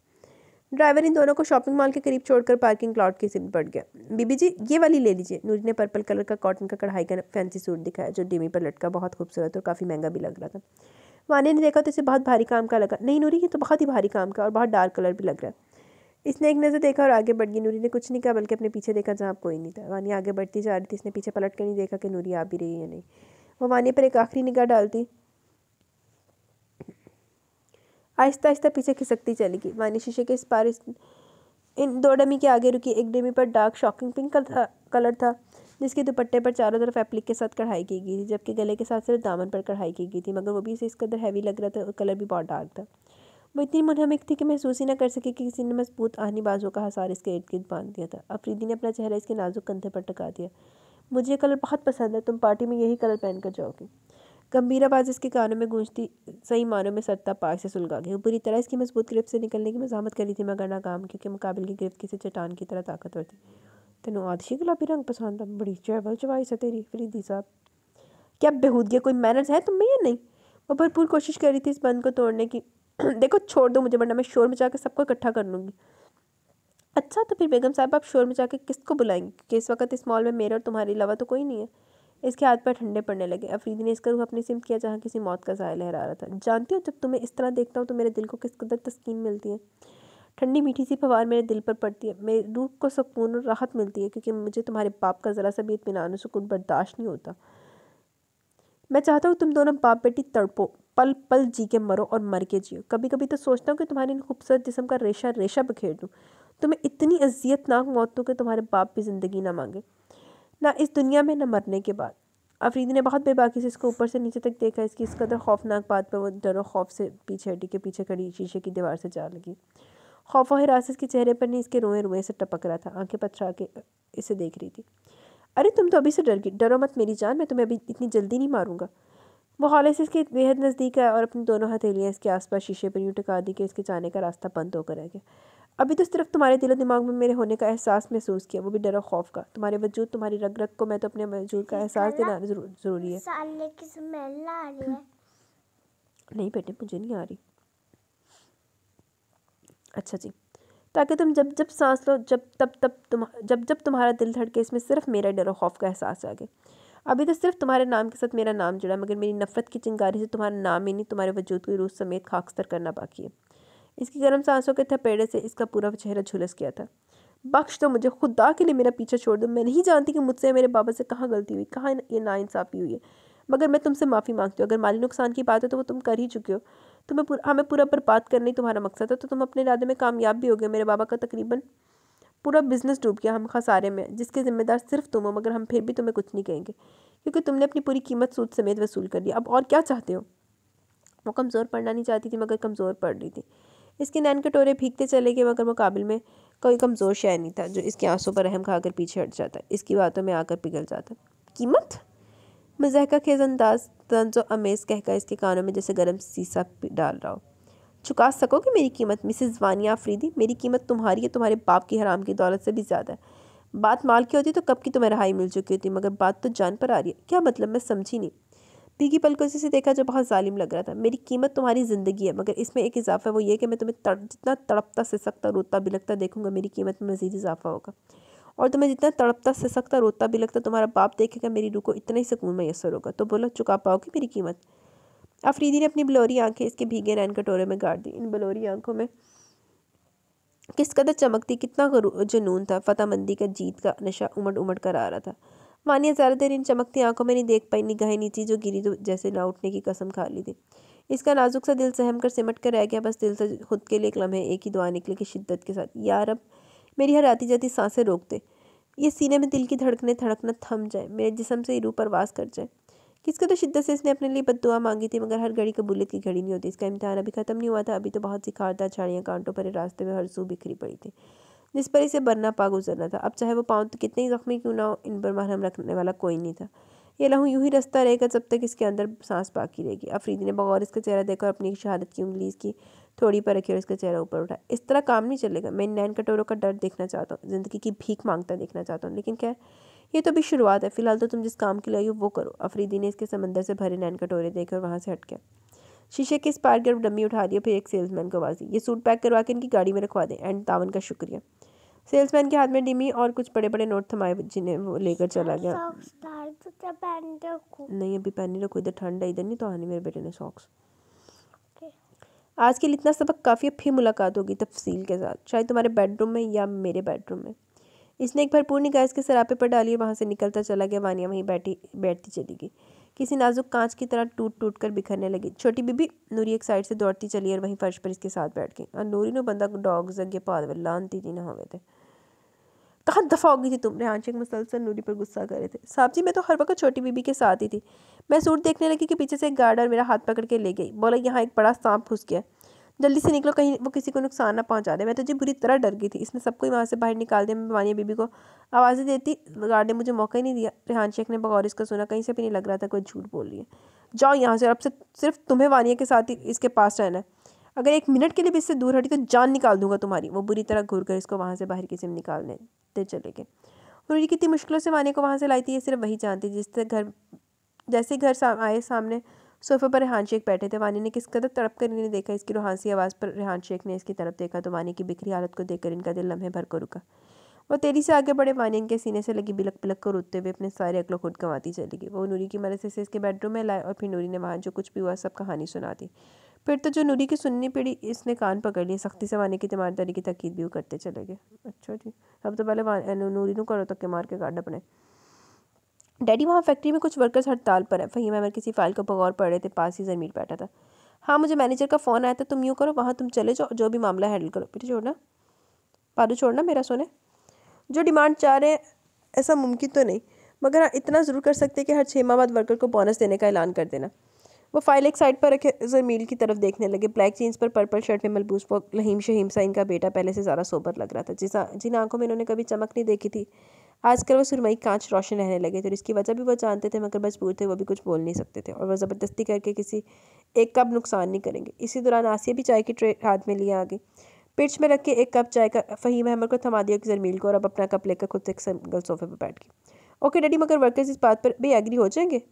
ड्राइवर इन दोनों को शॉपिंग मॉल के करीब छोड़कर पार्किंग लॉट की सिर बढ़ गया बीबी जी ये वाली ले लीजिए नूरी ने पर्पल कलर का कॉटन का कढ़ाई का फैंसी सूट दिखाया जो डिमी पर लटका बहुत खूबसूरत और काफ़ी महंगा भी लग रहा था वानी ने देखा तो इसे बहुत भारी काम का लगा नहीं नूरी ये तो बहुत ही भारी काम का और बहुत डार्क कलर भी लग रहा है इसने एक नज़र देखा और आगे बढ़ गई नूरी ने कुछ नहीं कहा बल्कि अपने पीछे देखा जहाँ कोई नहीं था वानी आगे बढ़ती जा रही थी इसने पीछे पलट कर नहीं देखा कि नूरी आ भी रही है नहीं वो वानी पर एक आखिरी निगाह डालती आहिस्ता आहिस्ता पीछे खिसकती चली गई वानी शीशे के इस पार इस इन दो डमी के आगे रुकी एक डमी पर डार्क शॉकिंग पिंक कलर था कलर था जिसके दुपट्टे पर चारों तरफ एप्लिक के साथ कढ़ाई की गई थी जबकि गले के साथ सिर्फ दामन पर कढ़ाई की गई थी मगर वो भी इसे इस कदर हैवी लग रहा था और कलर भी बहुत डार्क था वो इतनी मुनहमिक थी कि महसूस ही ना कर सके कि किसी ने मजबूत आहनी बाजों का हसार इसके इर्द गिर्द बांध दिया था अफरीदी ने अपना चेहरा इसके नाजुक कंधे पर टका दिया मुझे कलर बहुत पसंद है तुम पार्टी में यही कलर पहन कर जाओगे गंभीर आवाज़ इसके कानों में गूंजती सही मानों में सत्ता पार से सुलगा गई बुरी तरह इसकी मजबूत गिरफ्त से निकलने की मजामत करी थी मगर नाकाम क्योंकि मुकाबले की गिरफ्त किसी चट्टान की तरह ताकतवर थी तेन आदशी गुलाबी रंग पसंद था बड़ी चैबल चवाई से तेरी फरीदी साहब क्या बेहूदगी कोई मैनर्स है तुम्हें या नहीं वो भरपूर कोशिश कर रही थी इस बंद को तोड़ने की देखो छोड़ दो मुझे वरना मैं शोर मचा के सबको इकट्ठा कर लूँगी अच्छा तो फिर बेगम साहब आप शोर मचा के किसको बुलाएंगे कि इस वक्त इस मॉल में मेरे और तुम्हारे अलावा तो कोई नहीं है इसके हाथ पर ठंडे पड़ने लगे अफरीदी ने इसका रूह अपनी सिम किया जहाँ किसी मौत का साया लहरा रहा था जानती हो जब तुम्हें इस तरह देखता हूँ तो मेरे दिल को किस कदर तस्कीन मिलती है ठंडी मीठी सी फवार मेरे दिल पर पड़ती है मेरी रूह को सुकून और राहत मिलती है क्योंकि मुझे तुम्हारे बाप का ज़रा सा भी इतमान और सुकून बर्दाश्त नहीं होता मैं चाहता हूँ तुम दोनों बाप बेटी तड़पो पल पल जी के मरो और मर के जियो कभी कभी तो सोचता हूँ कि तुम्हारे इन खूबसूरत जिसम का रेशा रेशा बखेर दूँ तुम्हें इतनी अजियतनाक मौत दूँ कि तुम्हारे बाप भी ज़िंदगी ना मांगे ना इस दुनिया में ना मरने के बाद अफरीदी ने बहुत बेबाकी से इसको ऊपर से नीचे तक देखा इसकी इस कदर खौफनाक बात पर वो डरो खौफ से पीछे हटी के पीछे खड़ी शीशे की दीवार से जा लगी खौफ और हिरासत इसके चेहरे पर नहीं इसके रोए रोए से टपक रहा था आंखें पथरा के इसे देख रही थी अरे तुम तो अभी से डर गई डरो मत मेरी जान मैं तुम्हें अभी इतनी जल्दी नहीं मारूंगा वो हौले से इसके बेहद नज़दीक आया और अपनी दोनों हथेलियाँ इसके आसपास शीशे पर यूँ टका दी कि इसके जाने का रास्ता बंद होकर रह गया अभी तो सिर्फ तुम्हारे दिलो दिमाग में मेरे होने का एहसास महसूस किया वो भी डर और खौफ का तुम्हारे वजूद तुम्हारी रग रग को मैं तो अपने वजूद का एहसास देना ज़रूरी है नहीं बेटे मुझे नहीं आ रही अच्छा जी ताकि तुम जब जब सांस लो जब तब तब तुम जब जब तुम्हारा दिल धड़के इसमें सिर्फ मेरा डर और खौफ का एहसास आ गया अभी तो सिर्फ तुम्हारे नाम के साथ मेरा नाम जुड़ा मगर मेरी नफ़रत की चिंगारी से तुम्हारा नाम ही नहीं तुम्हारे वजूद की रूस समेत खाकस्तर करना बाकी है इसकी गर्म सांसों के थपेड़े से इसका पूरा चेहरा झुलस गया था बख्श तो मुझे खुदा के लिए मेरा पीछा छोड़ दो मैं नहीं जानती कि मुझसे मेरे बाबा से कहाँ गलती हुई कहाँ ये नाइंसाफ़ी हुई है मगर मैं तुमसे माफ़ी मांगती हूँ अगर माली नुकसान की बात है तो वो तुम कर ही चुके हो तुम्हें पूरा हमें पूरा बर्बाद करने ही तुम्हारा मकसद है तो तुम अपने इरादे में कामयाब भी हो गए मेरे बाबा का तकरीबन पूरा बिजनेस डूब गया हम खसारे में जिसके ज़िम्मेदार सिर्फ तुम हो मगर हम फिर भी तुम्हें कुछ नहीं कहेंगे क्योंकि तुमने अपनी पूरी कीमत सूद समेत वसूल कर ली अब और क्या चाहते हो वो कमज़ोर पड़ना नहीं चाहती थी मगर कमज़ोर पड़ रही थी इसके नैन कटोरे भीगते चले गए मगर मुकाबले में कोई कमज़ोर शय नहीं था जो इसके आंसू पर रहम खाकर पीछे हट जाता इसकी बातों में आकर पिघल जाता कीमत मजहका खेज अंदाज तंजो अमेज कहकर इसके कानों में जैसे गर्म सीसा डाल रहा हो चुका सकोगे मेरी कीमत मिसिज वानिया आफरीदी मेरी कीमत तुम्हारी है तुम्हारे बाप की हराम की दौलत से भी ज़्यादा है बात माल की होती तो कब की तुम्हें रहाई मिल चुकी होती मगर बात तो जान पर आ रही है क्या मतलब मैं समझी नहीं तीखी पलकों से देखा जो बहुत ालिम लग रहा था मेरी कीमत तुम्हारी ज़िंदगी है मगर इसमें एक इजाफा वो ये कि मैं तुम्हें तड़ जितना तड़पता से सकता रोता भी लगता देखूंगा मेरी कीमत में मज़ीद इजाफा होगा और तुम्हें जितना तड़पता से सकता रोता भी लगता तुम्हारा बाप देखेगा मेरी रूह को इतना ही सुकून मैसर होगा तो बोला चुका पाओगे मेरी कीमत आफरीदी ने अपनी बलोरी आंखें इसके भीगे रैन कटोरे में गाड़ दी इन बलोरी आंखों में किस कदर चमकती कितना जुनून था मंदी का जीत का नशा उमड़ उमड़ कर आ रहा था मानिया ज़्यादा देर इन चमकती आंखों में नहीं देख पाई निगाहें नीची जो गिरी तो जैसे ना उठने की कसम खा ली थी इसका नाजुक सा दिल सहम कर सिमट कर रह गया बस दिल से खुद के लिए एक लम्हे एक ही दुआ निकले की शिद्दत के साथ यार अब मेरी हर आती जाती सांसें रोक दे ये सीने में दिल की धड़कने धड़कना थम जाए मेरे जिसम से रू पर वास कर जाए किसके तो शिद्दत से इसने अपने लिए बद दुआ मांगी थी मगर हर घड़ी कबूलियत की घड़ी नहीं होती इसका इम्तहान अभी ख़त्म नहीं हुआ था अभी तो बहुत सी खारदार झाड़ियाँ कांटों पर रास्ते में हर सू बिखरी पड़ी थी जिस पर इसे बरना पा गुजरना था अब चाहे वो पाँव तो कितने ही जख्मी क्यों ना हो इन पर महरम रखने वाला कोई नहीं था ये लहू यूँ ही रस्ता रहेगा जब तक इसके अंदर सांस बाकी रहेगी अफरीदी ने बगौर इसका चेहरा देखा और अपनी शहादत की उंगली इसकी थोड़ी पर रखी और इसका चेहरा ऊपर उठा इस तरह काम नहीं चलेगा मैं नैन कटोरों का डर देखना चाहता हूँ ज़िंदगी की भीख मांगता देखना चाहता हूँ लेकिन क्या ये तो अभी शुरुआत है फिलहाल तो तुम जिस काम के लिए हो वो करो अफरीदी ने इसके समंदर से भरे नैन कटोरे देखे और वहाँ से हट गया शीशे के इस पार की डमी उठा दिया फिर एक सेल्समैन को आवाज़ दी ये सूट पैक करवा के इनकी गाड़ी में रखवा दें एंड तावन का शुक्रिया सेल्समैन के हाथ में डिमी और कुछ बड़े बड़े नोट थमाए जिन्हें वो लेकर चला गया तो नहीं अभी पहन रखो इधर ठंड है इधर नहीं तो आने मेरे बेटे ने सॉक्स आज के लिए इतना सबक काफ़ी फिर मुलाकात होगी तफसील के साथ शायद तुम्हारे बेडरूम में या मेरे बेडरूम में इसने एक भरपूर गैस इसके सरापे पर डाली और वहाँ से निकलता चला गया वानिया वहीं बैठी बैठती चली गई किसी नाजुक कांच की तरह टूट टूट कर बिखरने लगी छोटी बीबी नूरी एक साइड से दौड़ती चली और वहीं फर्श पर इसके साथ बैठ गई और नूरी ने बंदा डॉग्स अगे पाद लानती जी ना हुए थे कहाँ दफ़ा होगी थी तुम रेहान शेख मुसलसल नूरी पर गुस्सा कर रहे थे साहब जी मैं तो हर वक्त छोटी बीबी के साथ ही थी मैं सूट देखने लगी कि पीछे से एक गार्डर मेरा हाथ पकड़ के ले गई बोला यहाँ एक बड़ा सांप घुस गया जल्दी से निकलो कहीं वो किसी को नुकसान ना पहुंचा दे मैं तो जी बुरी तरह डर गई थी इसने सबको वहाँ से बाहर निकाल दिया मैं वानिया बीबी को आवाज़ें देती गार्ड ने मुझे मौका ही नहीं दिया रिहान शेख ने बगौर इसका सुना कहीं से भी नहीं लग रहा था कोई झूठ बोल रही है जाओ यहाँ से और अब से सिर्फ तुम्हें वानिया के साथ ही इसके पास रहना है अगर एक मिनट के लिए भी इससे दूर हटी तो जान निकाल दूंगा तुम्हारी वो बुरी तरह घूर कर इसको वहाँ से बाहर किसी में निकालने दे चले गए उन्होंने कितनी मुश्किलों से वानिया को वहाँ से लाई थी ये सिर्फ वही जानती जिससे घर जैसे घर आए सामने सोफे पर रेहान शेख बैठे थे वानी ने किस कदर तड़प कर इन्हें देखा इसकी रूहानसी आवाज़ पर रेहान शेख ने इसकी तरफ देखा तो वानी की बिखरी हालत को देखकर इनका दिल लम्हे भर को रुका वो तेजी से आगे बढ़े वानी इनके सीने से लगी बिलक बिलक को रोते हुए अपने सारे अकलों खुद गंवाती चली गई वो नूरी की मदद से इसके बेडरूम में लाए और फिर नूरी ने वहाँ जो कुछ भी हुआ सब कहानी सुना दी फिर तो जो नूरी की सुननी पड़ी इसने कान पकड़ लिए सख्ती से वानी की तीमारदारी की तकीद भी करते चले गए अच्छा जी अब तो पहले नूरी को करो तक के मार के काट अपने डैडी वहाँ फैक्ट्री में कुछ वर्कर्स हड़ताल पर है फहीम अहमद किसी फाइल को बगौर पड़ रहे थे पास ही ज़मीन बैठा था हाँ मुझे मैनेजर का फ़ोन आया था तुम यूँ करो वहाँ तुम चले जाओ जो भी मामला हैंडल करो बेटे छोड़ना पारू छोड़ना मेरा सोने जो डिमांड चाह रहे हैं ऐसा मुमकिन तो नहीं मगर हाँ इतना ज़रूर कर सकते हैं कि हर छः माह बाद वर्कर को बोनस देने का ऐलान कर देना वो फाइल एक साइड पर रखे जमील की तरफ देखने लगे ब्लैक जीन्स पर पर्पल शर्ट में मलबूस वो लहीम शहीम सा इनका बेटा पहले से ज़्यादा सोबर लग रहा था जिस जिन आंखों में इन्होंने कभी चमक नहीं देखी थी आजकल वो सुरमई कांच रोशन रहने लगे थे तो और इसकी वजह भी वो जानते थे मगर मजबूर थे वो भी कुछ बोल नहीं सकते थे और वह ज़बरदस्ती करके किसी एक कप नुकसान नहीं करेंगे इसी दौरान आसिया भी चाय की ट्रे हाथ में लिए आ गई पिट्स में रख के एक कप चाय का फ़हीम अहमद को थमा दिया कि जरमील को और अब अपना कप लेकर खुद एक सिंगल सोफे पर बैठ गई ओके डैडी मगर वर्कर्स इस बात पर भी एग्री हो जाएंगे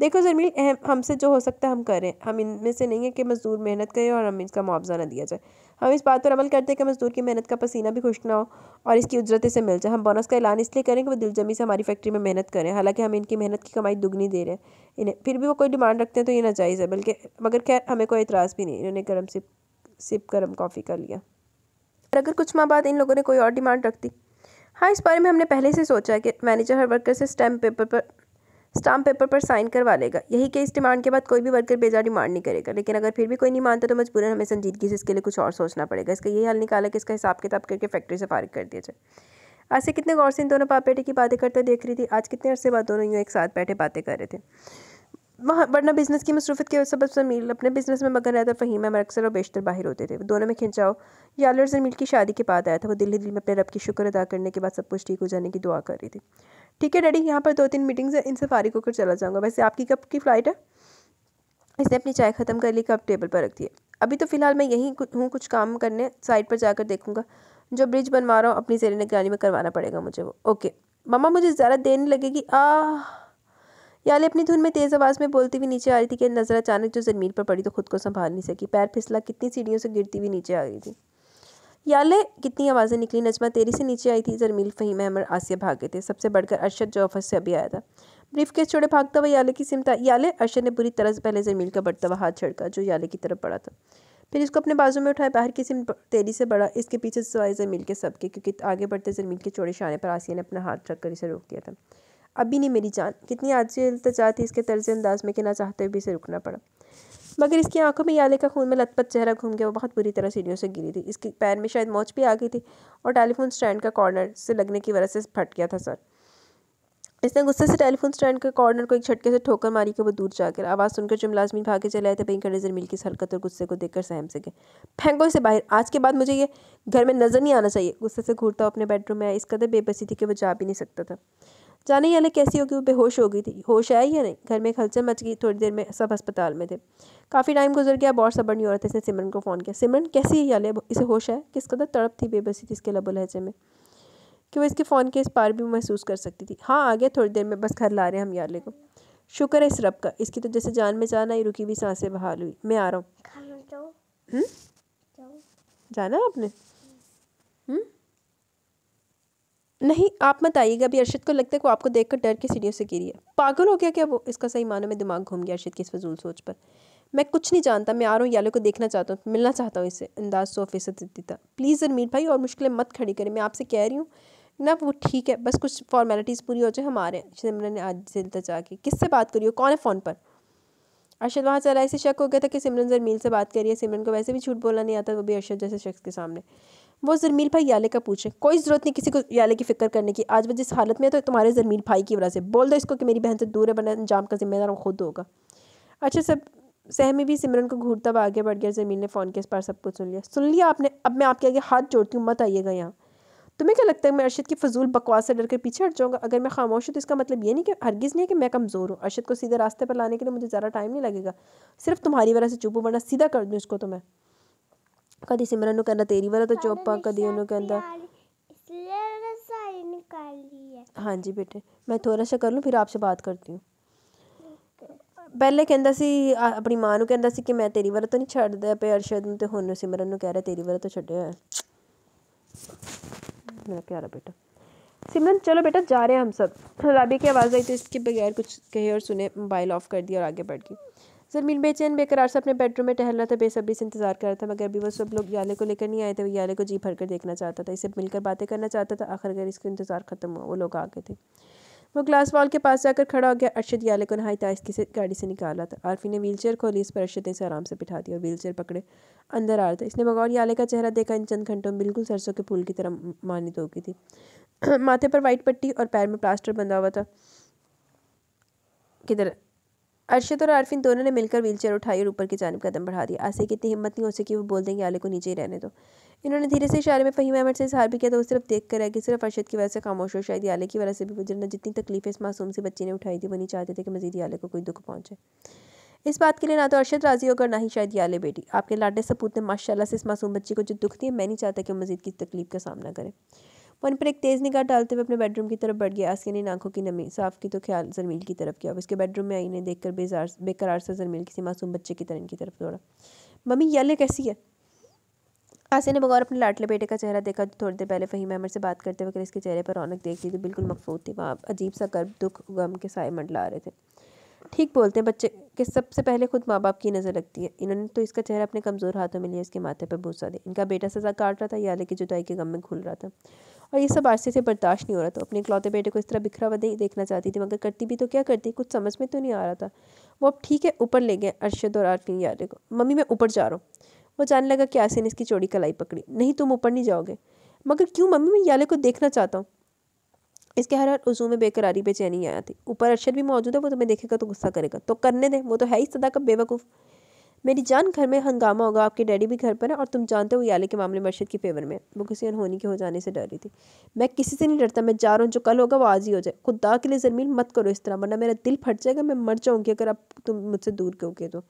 देखो अहम हमसे जो हो सकता है हम करें हम इनमें से नहीं है कि मज़दूर मेहनत करें और हमें इसका मुआवजा ना दिया जाए हम इस बात पर अमल करते हैं कि मज़दूर की मेहनत का पसीना भी खुश ना हो और इसकी उजरत से मिल जाए हम बोनस का ऐलान इसलिए करें कि वो दिलजमी से हमारी फैक्ट्री में मेहनत करें हालांकि हम इनकी मेहनत की कमाई दुगनी दे रहे हैं इन्हें फिर भी वो कोई डिमांड रखते हैं तो ये नाजायज़ है बल्कि मगर खैर हमें कोई एतराज़ भी नहीं इन्होंने गर्म सिप सिप गर्म कॉफ़ी कर लिया और अगर कुछ माह बाद इन लोगों ने कोई और डिमांड रख दी हाँ इस बारे में हमने पहले से सोचा है कि मैनेजर हर वर्कर से स्टैम्प पेपर पर स्टाम्प पेपर पर साइन करवा लेगा यही कि इस डिमांड के बाद कोई भी वर्कर बेजा डिमांड नहीं करेगा लेकिन अगर फिर भी कोई नहीं मानता तो मजबूरन हमें संजीदगी से इसके लिए कुछ और सोचना पड़ेगा इसका यही हल निकाला कि इसका हिसाब किताब करके फैक्ट्री से फारिग कर दिया जाए ऐसे कितने गौर से इन दोनों पापेटे बेटे की बातें करते देख रही थी आज कितने अरसे बाद दोनों यूँ एक साथ बैठे बातें कर रहे थे वहाँ वरना बिजनेस की मसरूफत के सब समील अपने बिजनेस में मगर रहता फ़हीम अमर अक्सर और बेशतर बाहर होते थे दोनों में याल यालर जमील की शादी के बाद आया था वो दिल्ली दिल में अपने रब की शुक्र अदा करने के बाद सब कुछ ठीक हो जाने की दुआ कर रही थी ठीक है डैडी यहाँ पर दो तीन मीटिंग्स है इनसे फारिक होकर चला जाऊँगा वैसे आपकी कब की फ़्लाइट है इसने अपनी चाय ख़त्म कर ली कब टेबल पर रख दिए अभी तो फ़िलहाल मैं यहीं हूँ कुछ काम करने साइड पर जाकर देखूँगा जो ब्रिज बनवा रहा हूँ अपनी जेर निगरानी में करवाना पड़ेगा मुझे वो ओके मम्मा मुझे ज़्यादा देर नहीं लगेगी आह याली अपनी धुन में तेज़ आवाज़ में बोलती हुई नीचे आ रही थी कि नज़र अचानक जो ज़मीन पर पड़ी तो खुद को संभाल नहीं सकी पैर फिसला कितनी सीढ़ियों से गिरती हुई नीचे आ गई थी याले कितनी आवाज़ें निकली नजमा तेरी से नीचे आई थी जरमील फ़हीम अहमद आसिया भागे थे सबसे बढ़कर अरशद जो ऑफर से अभी आया था ब्रीफ केस छोड़े भागता हुआ याले की सिमता याले अरशद ने बुरी तरह से पहले जरमील का बढ़ता हुआ हाथ छड़का जो याले की तरफ पड़ा था फिर इसको अपने बाजू में उठाए बाहर की सिम तेरी से बड़ा इसके पीछे सवाए जमील के सबके क्योंकि आगे बढ़ते जमील के चौड़े शाने पर आसिया ने अपना हाथ रख कर इसे रोक दिया था अभी नहीं मेरी जान कितनी आजिल तजा थी इसके तर्ज अंदाज में ना चाहते हुए भी इसे रुकना पड़ा मगर इसकी आंखों में याले का खून में लतपत चेहरा घूम गया वो बहुत बुरी तरह सीढ़ियों से गिरी थी इसके पैर में शायद मोच भी आ गई थी और टेलीफोन स्टैंड का कॉर्नर से लगने की वजह से फट गया था सर इसने गुस्से से टेलीफोन स्टैंड के कॉर्नर को एक झटके से ठोकर मारी कि वो दूर जाकर आवाज़ सुनकर जो मुलाजमी भागे चले आए थे बैंक नजर मिल की इस हरकत और गुस्से को देखकर सहम गए फेंको इसे बाहर आज के बाद मुझे ये घर में नज़र नहीं आना चाहिए गुस्से से घूरता अपने बेडरूम में आया इस कदर बेबसी थी कि वो जा भी नहीं सकता था जाने ही यानी कैसी होगी वो बेहोश हो गई थी होश आई या नहीं घर में खलचल मच गई थोड़ी देर में सब अस्पताल में थे काफ़ी टाइम गुजर गया बहुत सबर नहीं हो रहा था इसने सिमरन को फ़ोन किया सिमरन कैसी है याले इसे होश है किस कदर तड़प थी बेबसी थी इसके लबो लहजे में कि वो इसके फ़ोन के इस पार भी महसूस कर सकती थी हाँ आ गया थोड़ी देर में बस घर ला रहे हैं हम याले को शुक्र है इस रब का इसकी तो जैसे जान में जाना ही रुकी हुई सांसें बहाल हुई मैं आ रहा हूँ हम्म? जाना आपने नहीं आप मत आइएगा अभी अर्शद को लगता है वो आपको देखकर डर के सीढ़ियों से गिरी है पागल हो गया क्या वो इसका सही मानो में दिमाग घूम गया अर्शद की इस फजूल सोच पर मैं कुछ नहीं जानता मैं आ रहा हूँ यालो को देखना चाहता हूँ मिलना चाहता हूँ इसे अंदाज सौ फीसद देती था प्लीज़ जरमीर भाई और मुश्किलें मत खड़ी करें मैं आपसे कह रही हूँ ना वो ठीक है बस कुछ फॉर्मेलिटीज़ पूरी हो जाए हम आ रहे हैं सिमरन ने आज दिल तक जाके किससे बात करी हो कौन है फ़ोन पर अर्शद वहाँ चला ऐसे शक हो गया था कि सिमरन जरमील से बात करिए सिमरन को वैसे भी झूठ बोलना नहीं आता वो भी अर्शद जैसे शख्स के सामने वो जरमील भाई याले का पूछे कोई ज़रूरत नहीं किसी को याले की फिक्र करने की आज वह जिस हालत में है तो तुम्हारे जरमील भाई की वजह से बोल दो इसको कि मेरी बहन से दूर है बना अंजाम का जिम्मेदार खुद होगा अच्छा सब सहमी भी सिमरन को घूरता हुआ आगे बढ़ गया जमील ने फ़ोन के इस पर सब कुछ सुन लिया सुन लिया आपने अब मैं आपके आगे हाथ जोड़ती हूँ मत आइएगा यहाँ तुम्हें क्या लगता है मैं अरशद की फजूल बकवास से डर के पीछे हट जाऊँगा अगर मैं खामोश हूँ तो इसका मतलब ये नहीं कि हरगिज़ नहीं है कि मैं कमज़ोर हूँ अरशद को सीधे रास्ते पर लाने के लिए मुझे ज़्यादा टाइम नहीं लगेगा सिर्फ तुम्हारी वजह से चुपू वरना सीधा कर दूँ इसको तो मैं ਕਦੀ ਸਿਮਰਨ ਨੂੰ ਕਹਿੰਦਾ ਤੇਰੀ ਵਾਲਾ ਤਾਂ ਚੋਪਾ ਕਦੀ ਉਹਨੂੰ ਕਹਿੰਦਾ हाँ जी बेटे मैं थोड़ा सा कर लूँ फिर आपसे बात करती हूँ ਪਹਿਲੇ ਕਹਿੰਦਾ ਸੀ ਆਪਣੀ ਮਾਂ ਨੂੰ ਕਹਿੰਦਾ ਸੀ ਕਿ ਮੈਂ ਤੇਰੀ ਵਰ ਤਾਂ ਨਹੀਂ ਛੱਡਦਾ ਪਿਆ ਅਰਸ਼ਦ ਨੂੰ ਤੇ ਹੁਣ ਸਿਮਰਨ ਨੂੰ ਕਹਿ ਰਿਹਾ ਤੇਰੀ ਵਰ ਤਾਂ ਛੱਡਿਆ ਹੋਇਆ ਮੇਰਾ ਪਿਆਰਾ ਬੇਟਾ सिमरन चलो बेटा जा रहे हैं हम सब राबी की आवाज़ आई तो इसके बगैर कुछ कहे और सुने मोबाइल ऑफ कर दिया और आगे बढ़ गई ज़मीन बेचैन बेकरार से अपने बेडरूम में टहल रहा था बेसब्री से इंतजार कर रहा था मगर अभी वो सब लोग याले को लेकर नहीं आए थे वो याले को जी भर कर देखना चाहता था इसे मिलकर बातें करना चाहता था आखिर अगर इसका इंतजार खत्म हुआ वो लोग आ गए थे वो ग्लास वॉल के पास जाकर खड़ा हो गया अरशद याले को नहाई इसकी से गाड़ी से निकाला था आरफी ने चेयर खोली इस पर अरशद ने इसे आराम से बिठा दिया और चेयर पकड़े अंदर आ रहा था इसने बगौर याले का चेहरा देखा इन चंद घंटों में बिल्कुल सरसों के फूल की तरह मानित हो गई थी माथे पर वाइट पट्टी और पैर में प्लास्टर बंधा हुआ था किधर अरशद और आरफिन दोनों ने मिलकर व्हीलचेयर उठाई और ऊपर की जानब कदम बढ़ा दिया आसे की इतनी हिम्मत नहीं हो सकी वो बोल देंगे आले को नीचे ही रहने दो इन्होंने धीरे से इशारे में फ़हीम अहमद से इजहार भी किया तो वो सिर्फ देख कर रहे कि सिर्फ अरशद की वजह से खामोश हो शायद आले की वजह से भी गुजरना जितनी तकलीफें इस मासूम से बच्ची ने उठाई थी वो नहीं चाहते थे कि मजीदी आले को कोई दुख पहुँचे इस बात के लिए ना तो अरशद राजी होगा ना ही शायद आले बेटी आपके लाडे सपूत ने माशाला से इस मासूम बच्ची को जो दुख दिया मैं नहीं चाहता कि वो मजीद की तकलीफ का सामना करें वन पर एक तेज़ निगाह डालते हुए अपने बेडरूम की तरफ बढ़ गया आसिया ने आंखों की नमी साफ की तो ख्याल जरमील की तरफ किया उसके बेडरूम में आई ने देखकर बेजार बेकरार सा जरमील किसी मासूम बच्चे की तरह इनकी तरफ दौड़ा मम्मी यले कैसी है आसिया ने बगौर अपने लाटले बेटे का चेहरा देखा जो थोड़ी देर पहले फ़हीम अहमद से बात करते वक्त इसके चेहरे पर रौनक देख ली तो बिल्कुल मकफूत थी वहाँ अजीब सा गर्भ दुख गम के साय मंडला आ रहे थे ठीक बोलते हैं बच्चे के सबसे पहले खुद माँ बाप की नज़र लगती है इन्होंने तो इसका चेहरा अपने कमज़ोर हाथों में लिया इसके माथे पर भूसा दे इनका बेटा सजा काट रहा था याले की जुताई के गम में खुल रहा था और ये सब आरसे से बर्दाश्त नहीं हो रहा था अपने इकलौते बेटे को इस तरह बिखरा हुआ देखना चाहती थी मगर करती भी तो क्या करती कुछ समझ में तो नहीं आ रहा था वो अब ठीक है ऊपर ले गए अरशद और आरफिन यारे को मम्मी मैं ऊपर जा रहा हूँ वो जानने लगा कि आसिन इसकी चोरी कलाई पकड़ी नहीं तुम ऊपर नहीं जाओगे मगर क्यों मम्मी मैं याले को देखना चाहता हूँ इसके हर हर उजू में बेकरारी बेचैनी आया थी ऊपर अरशद भी मौजूद है वो तुम्हें देखेगा तो गुस्सा करेगा तो करने दे वो तो है ही सदा का बेवकूफ़ मेरी जान घर में हंगामा होगा आपके डैडी भी घर पर है और तुम जानते हो याले के मामले मर्शद के फेवर में वो किसी अनहोनी के हो जाने से डर रही थी मैं किसी से नहीं डरता मैं जा रहा हूँ जो कल होगा वो आज ही हो जाए खुदा के लिए ज़मीन मत करो इस तरह वरना मेरा दिल फट जाएगा मैं मर जाऊँगी अगर आप तुम मुझसे दूर कहोगे तो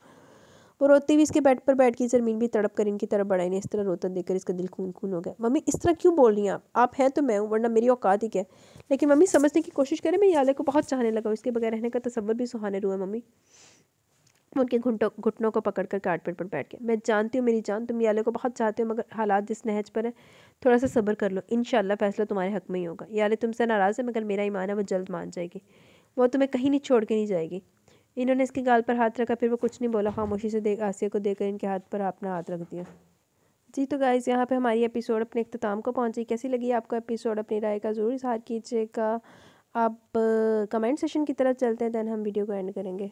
वो रोती हुई इसके बेड पर बैठ के ज़मीन भी तड़प कर इनकी तरफ बढ़ाई ने इस तरह रोता देखकर इसका दिल खून खून हो गया मम्मी इस तरह क्यों बोल रही हैं आप आप हैं तो मैं हूँ वरना मेरी औकात ही क्या लेकिन मम्मी समझने की कोशिश करें मैं याले को बहुत चाहने लगा उसके बगैर रहने का तस्वर भी सुहाने रू है मम्मी उनके घुटों घुटनों को पकड़कर कारपेट पर बैठ गया मैं जानती हूँ मेरी जान तुम याले को बहुत चाहते हो मगर हालात जिस नहज पर है थोड़ा सा सब्र कर लो इन फैसला तुम्हारे हक में ही होगा याले तुमसे नाराज़ है मगर मेरा ईमान है वो जल्द मान जाएगी वो तुम्हें कहीं नहीं छोड़ के नहीं जाएगी इन्होंने इसके गाल पर हाथ रखा फिर वो कुछ नहीं बोला खामोशी से देख आसिया को देकर इनके हाथ पर अपना हाथ रख दिया जी तो गाइज़ यहाँ पर हमारी एपिसोड अपने अख्ताम को पहुँची कैसी लगी आपको एपिसोड अपनी राय का ज़रूर इजहार कीजिएगा आप कमेंट सेशन की तरफ चलते हैं दैन हम वीडियो को एंड करेंगे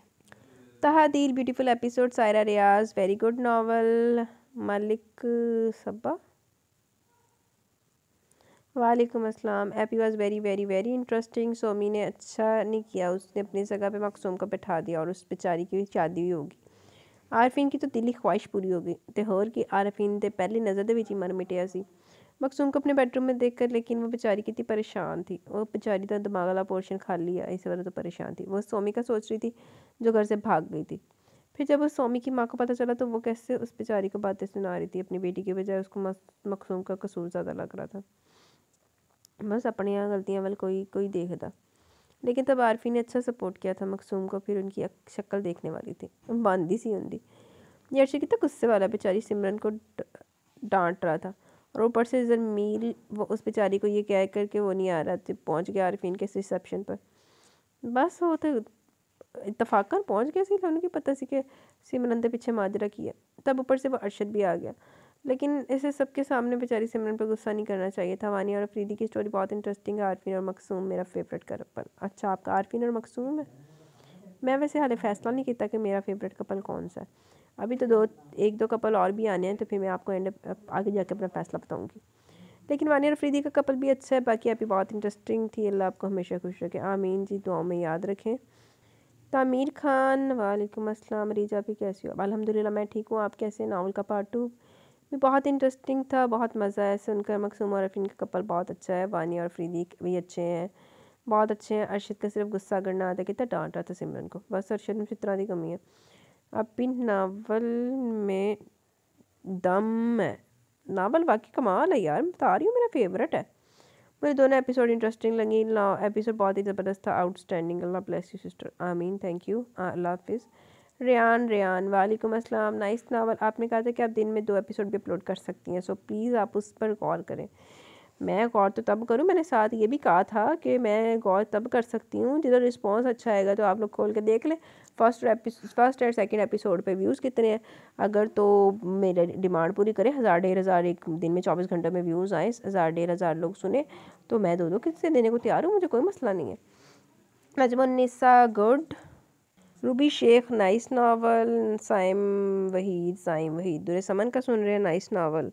तहादीर beautiful episode Saira Riaz very good novel Malik Saba वालेकुम अस्सलाम ep was very very very interesting Somi ने अच्छा नहीं किया उसने अपनी जगह पे मकसूम को बैठा दिया और उस बेचारी की शादी भी होगी आरफिन की तो दिली ख्वाहिश पूरी होगी तो होर ਹੋਰ आरफिन ਆਰਫਿਨ पहली नज़र ਨਜ਼ਰ ਦੇ ਵਿੱਚ ਹੀ ਮਨ ਮਿਟਿਆ मकसूम को अपने बेडरूम में देख कर लेकिन वो बेचारी कितनी परेशान थी वो बेचारी तो दिमाग वाला पोर्शन खाली है इस वजह तो परेशान थी वो सोमी का सोच रही थी जो घर से भाग गई थी फिर जब उस सोमी की माँ को पता चला तो वो कैसे उस बेचारी को बातें सुना रही थी अपनी बेटी के बजाय उसको मकसूम का कसूर ज़्यादा लग रहा था बस अपने यहाँ गलतियाँ वाल कोई कोई देखता लेकिन तब आरफी ने अच्छा सपोर्ट किया था मकसूम को फिर उनकी शक्ल देखने वाली थी बांधी सी उनकी ये की कितना तो गुस्से वाला बेचारी सिमरन को डांट रहा था और ऊपर से जमील वो उस बेचारी को ये कह करके वो नहीं आ रहा थे तो पहुँच गया आरफिन के रिसेप्शन पर बस वो तो इतफाक़र पहुँच गया सी उनकी पता सी कि सिमरन ने पीछे माजरा किया तब ऊपर से वो अरशद भी आ गया लेकिन इसे सबके सामने बेचारी सिमरन पर गुस्सा नहीं करना चाहिए था वानी और अफरीदी की स्टोरी बहुत इंटरेस्टिंग है आरफिन और मकसूम मेरा फेवरेट कपल अच्छा आपका आरफिन और मकसूम है मैं वैसे हाल फैसला नहीं किया कि मेरा फेवरेट कपल कौन सा है अभी तो दो एक दो कपल और भी आने हैं तो फिर मैं आपको एंड आगे जाके अपना फैसला बताऊँगी लेकिन वानी अफरीदी का कपल भी अच्छा है बाकी अभी बहुत इंटरेस्टिंग थी अल्लाह आपको हमेशा खुश रखे आमीन जी दुआ में याद रखें तामीर खान वालेकुम अस्सलाम रीजा भी कैसी हो अलहमदिल्ला मैं ठीक हूँ आप कैसे नावल का पार्ट टू भी बहुत इंटरेस्टिंग था बहुत मज़ा है ऐसे उनका मकसूम और अफरीन का कपल बहुत अच्छा है वानी और अफरीदी भी अच्छे हैं बहुत अच्छे हैं अरशद का सिर्फ गुस्सा करना आता कितना डांट रहा था सिमरन को बस अरशद में फिर की कमी है अपनी नावल में दम है नावल वाकई कमाल है यार बता रही हूँ मेरा फेवरेट है मुझे दोनों एपिसोड इंटरेस्टिंग लगी एपिसोड बहुत ही ज़बरदस्त था आउटस्टैंडिंग अल्लाह ब्लेस यू सिस्टर आमीन थैंक यू अल्लाह हाफिज़ रियान रियान वालेकुम अस्सलाम नाइस नावल आपने कहा था कि आप दिन में दो एपिसोड भी अपलोड कर सकती हैं सो प्लीज़ आप उस पर गौर करें मैं गौर तो तब करूँ मैंने साथ ये भी कहा था कि मैं गौर तब कर सकती हूँ जिधर रिस्पॉन्स अच्छा आएगा तो आप लोग खोल के देख लें first first and second episode पे व्यूज़ कितने हैं अगर तो मेरे डिमांड पूरी करें हज़ार डेढ़ हज़ार एक दिन में चौबीस घंटों में व्यूज़ आए हज़ार डेढ़ हज़ार लोग सुने तो मैं दो दो किससे देने को तैयार हूँ मुझे कोई मसला नहीं है Najman good Ruby Sheikh nice novel Saim Waheed Saim Waheed Durre Saman का सुन रहे हैं नाइस नावल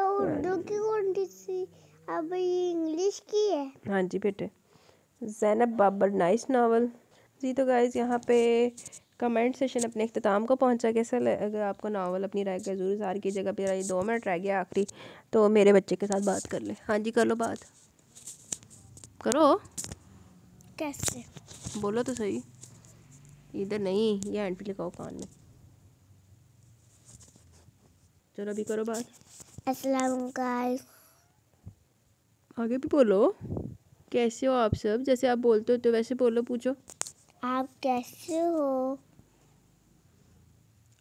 उर्दू की कौन सी अब ये इंग्लिश की है हाँ जी बेटे जैनब बाबर नाइस नावल जी तो गाइज़ यहाँ पे कमेंट सेशन अपने अख्ताम को पहुँचा कैसा लगा आपको नावल अपनी राय का जरूर इजहार की जगह पर ये दो मिनट रह गया आखिरी तो मेरे बच्चे के साथ बात कर ले हाँ जी कर लो बात करो कैसे बोलो तो सही इधर नहीं ये एंड पे लिखाओ कान में चलो अभी करो बात असलम आगे भी बोलो कैसे हो आप सब जैसे आप बोलते हो तो वैसे बोलो पूछो आप कैसे हो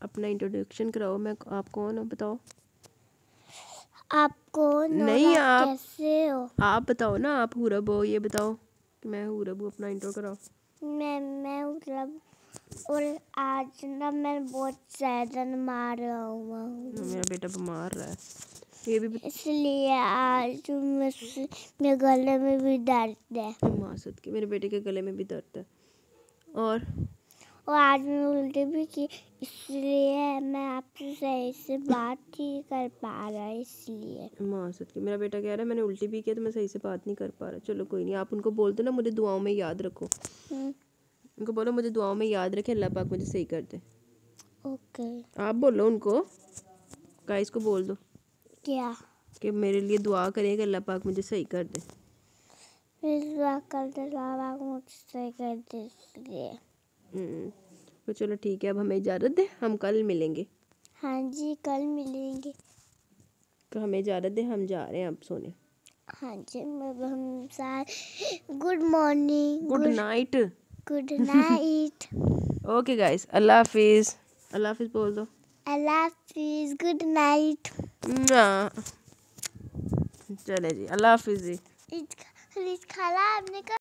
अपना इंट्रोडक्शन कराओ मैं आप कौन हो बताओ आप कौन नहीं आप कैसे हो आप बताओ ना आप हूरब हो ये बताओ कि मैं हूरब हूँ अपना इंट्रो कराओ मैं मैं हुरब और आज ना मैं बहुत ज़्यादा मार रहा हूँ मेरा बेटा बीमार रहा है ये भी इसलिए आज मेरे गले में भी दर्द है हम्म, मासूद की मेरे बेटे के गले में भी दर्द है और और आज मैं उल्टी भी की इसलिए मैं आपसे सही से बात नहीं कर पा रहा इसलिए मासूद की मेरा बेटा कह रहा है मैंने उल्टी भी किया तो मैं सही से बात नहीं कर पा रहा चलो कोई नहीं आप उनको बोल दो ना मुझे दुआओं में याद रखो हम्म। उनको बोलो मुझे दुआओं में याद रखे अल्लाह पाक मुझे सही कर दे ओके आप बोलो उनको गाइस को बोल दो क्या कि मेरे लिए दुआ करें कि अल्लाह पाक मुझे सही कर दे दुआ कर दे अल्लाह पाक मुझे सही कर दे हम्म, तो चलो ठीक है अब हमें इजाज़त दे हम कल मिलेंगे हाँ जी कल मिलेंगे तो हमें इजाज़त दे हम जा रहे हैं अब सोने हाँ जी हम सारे good morning good night good night okay guys अल्लाह हाफिज़ अल्लाह हाफिज़ बोल दो I love you. Good night. No. Jealousy. I love you. It's it's color.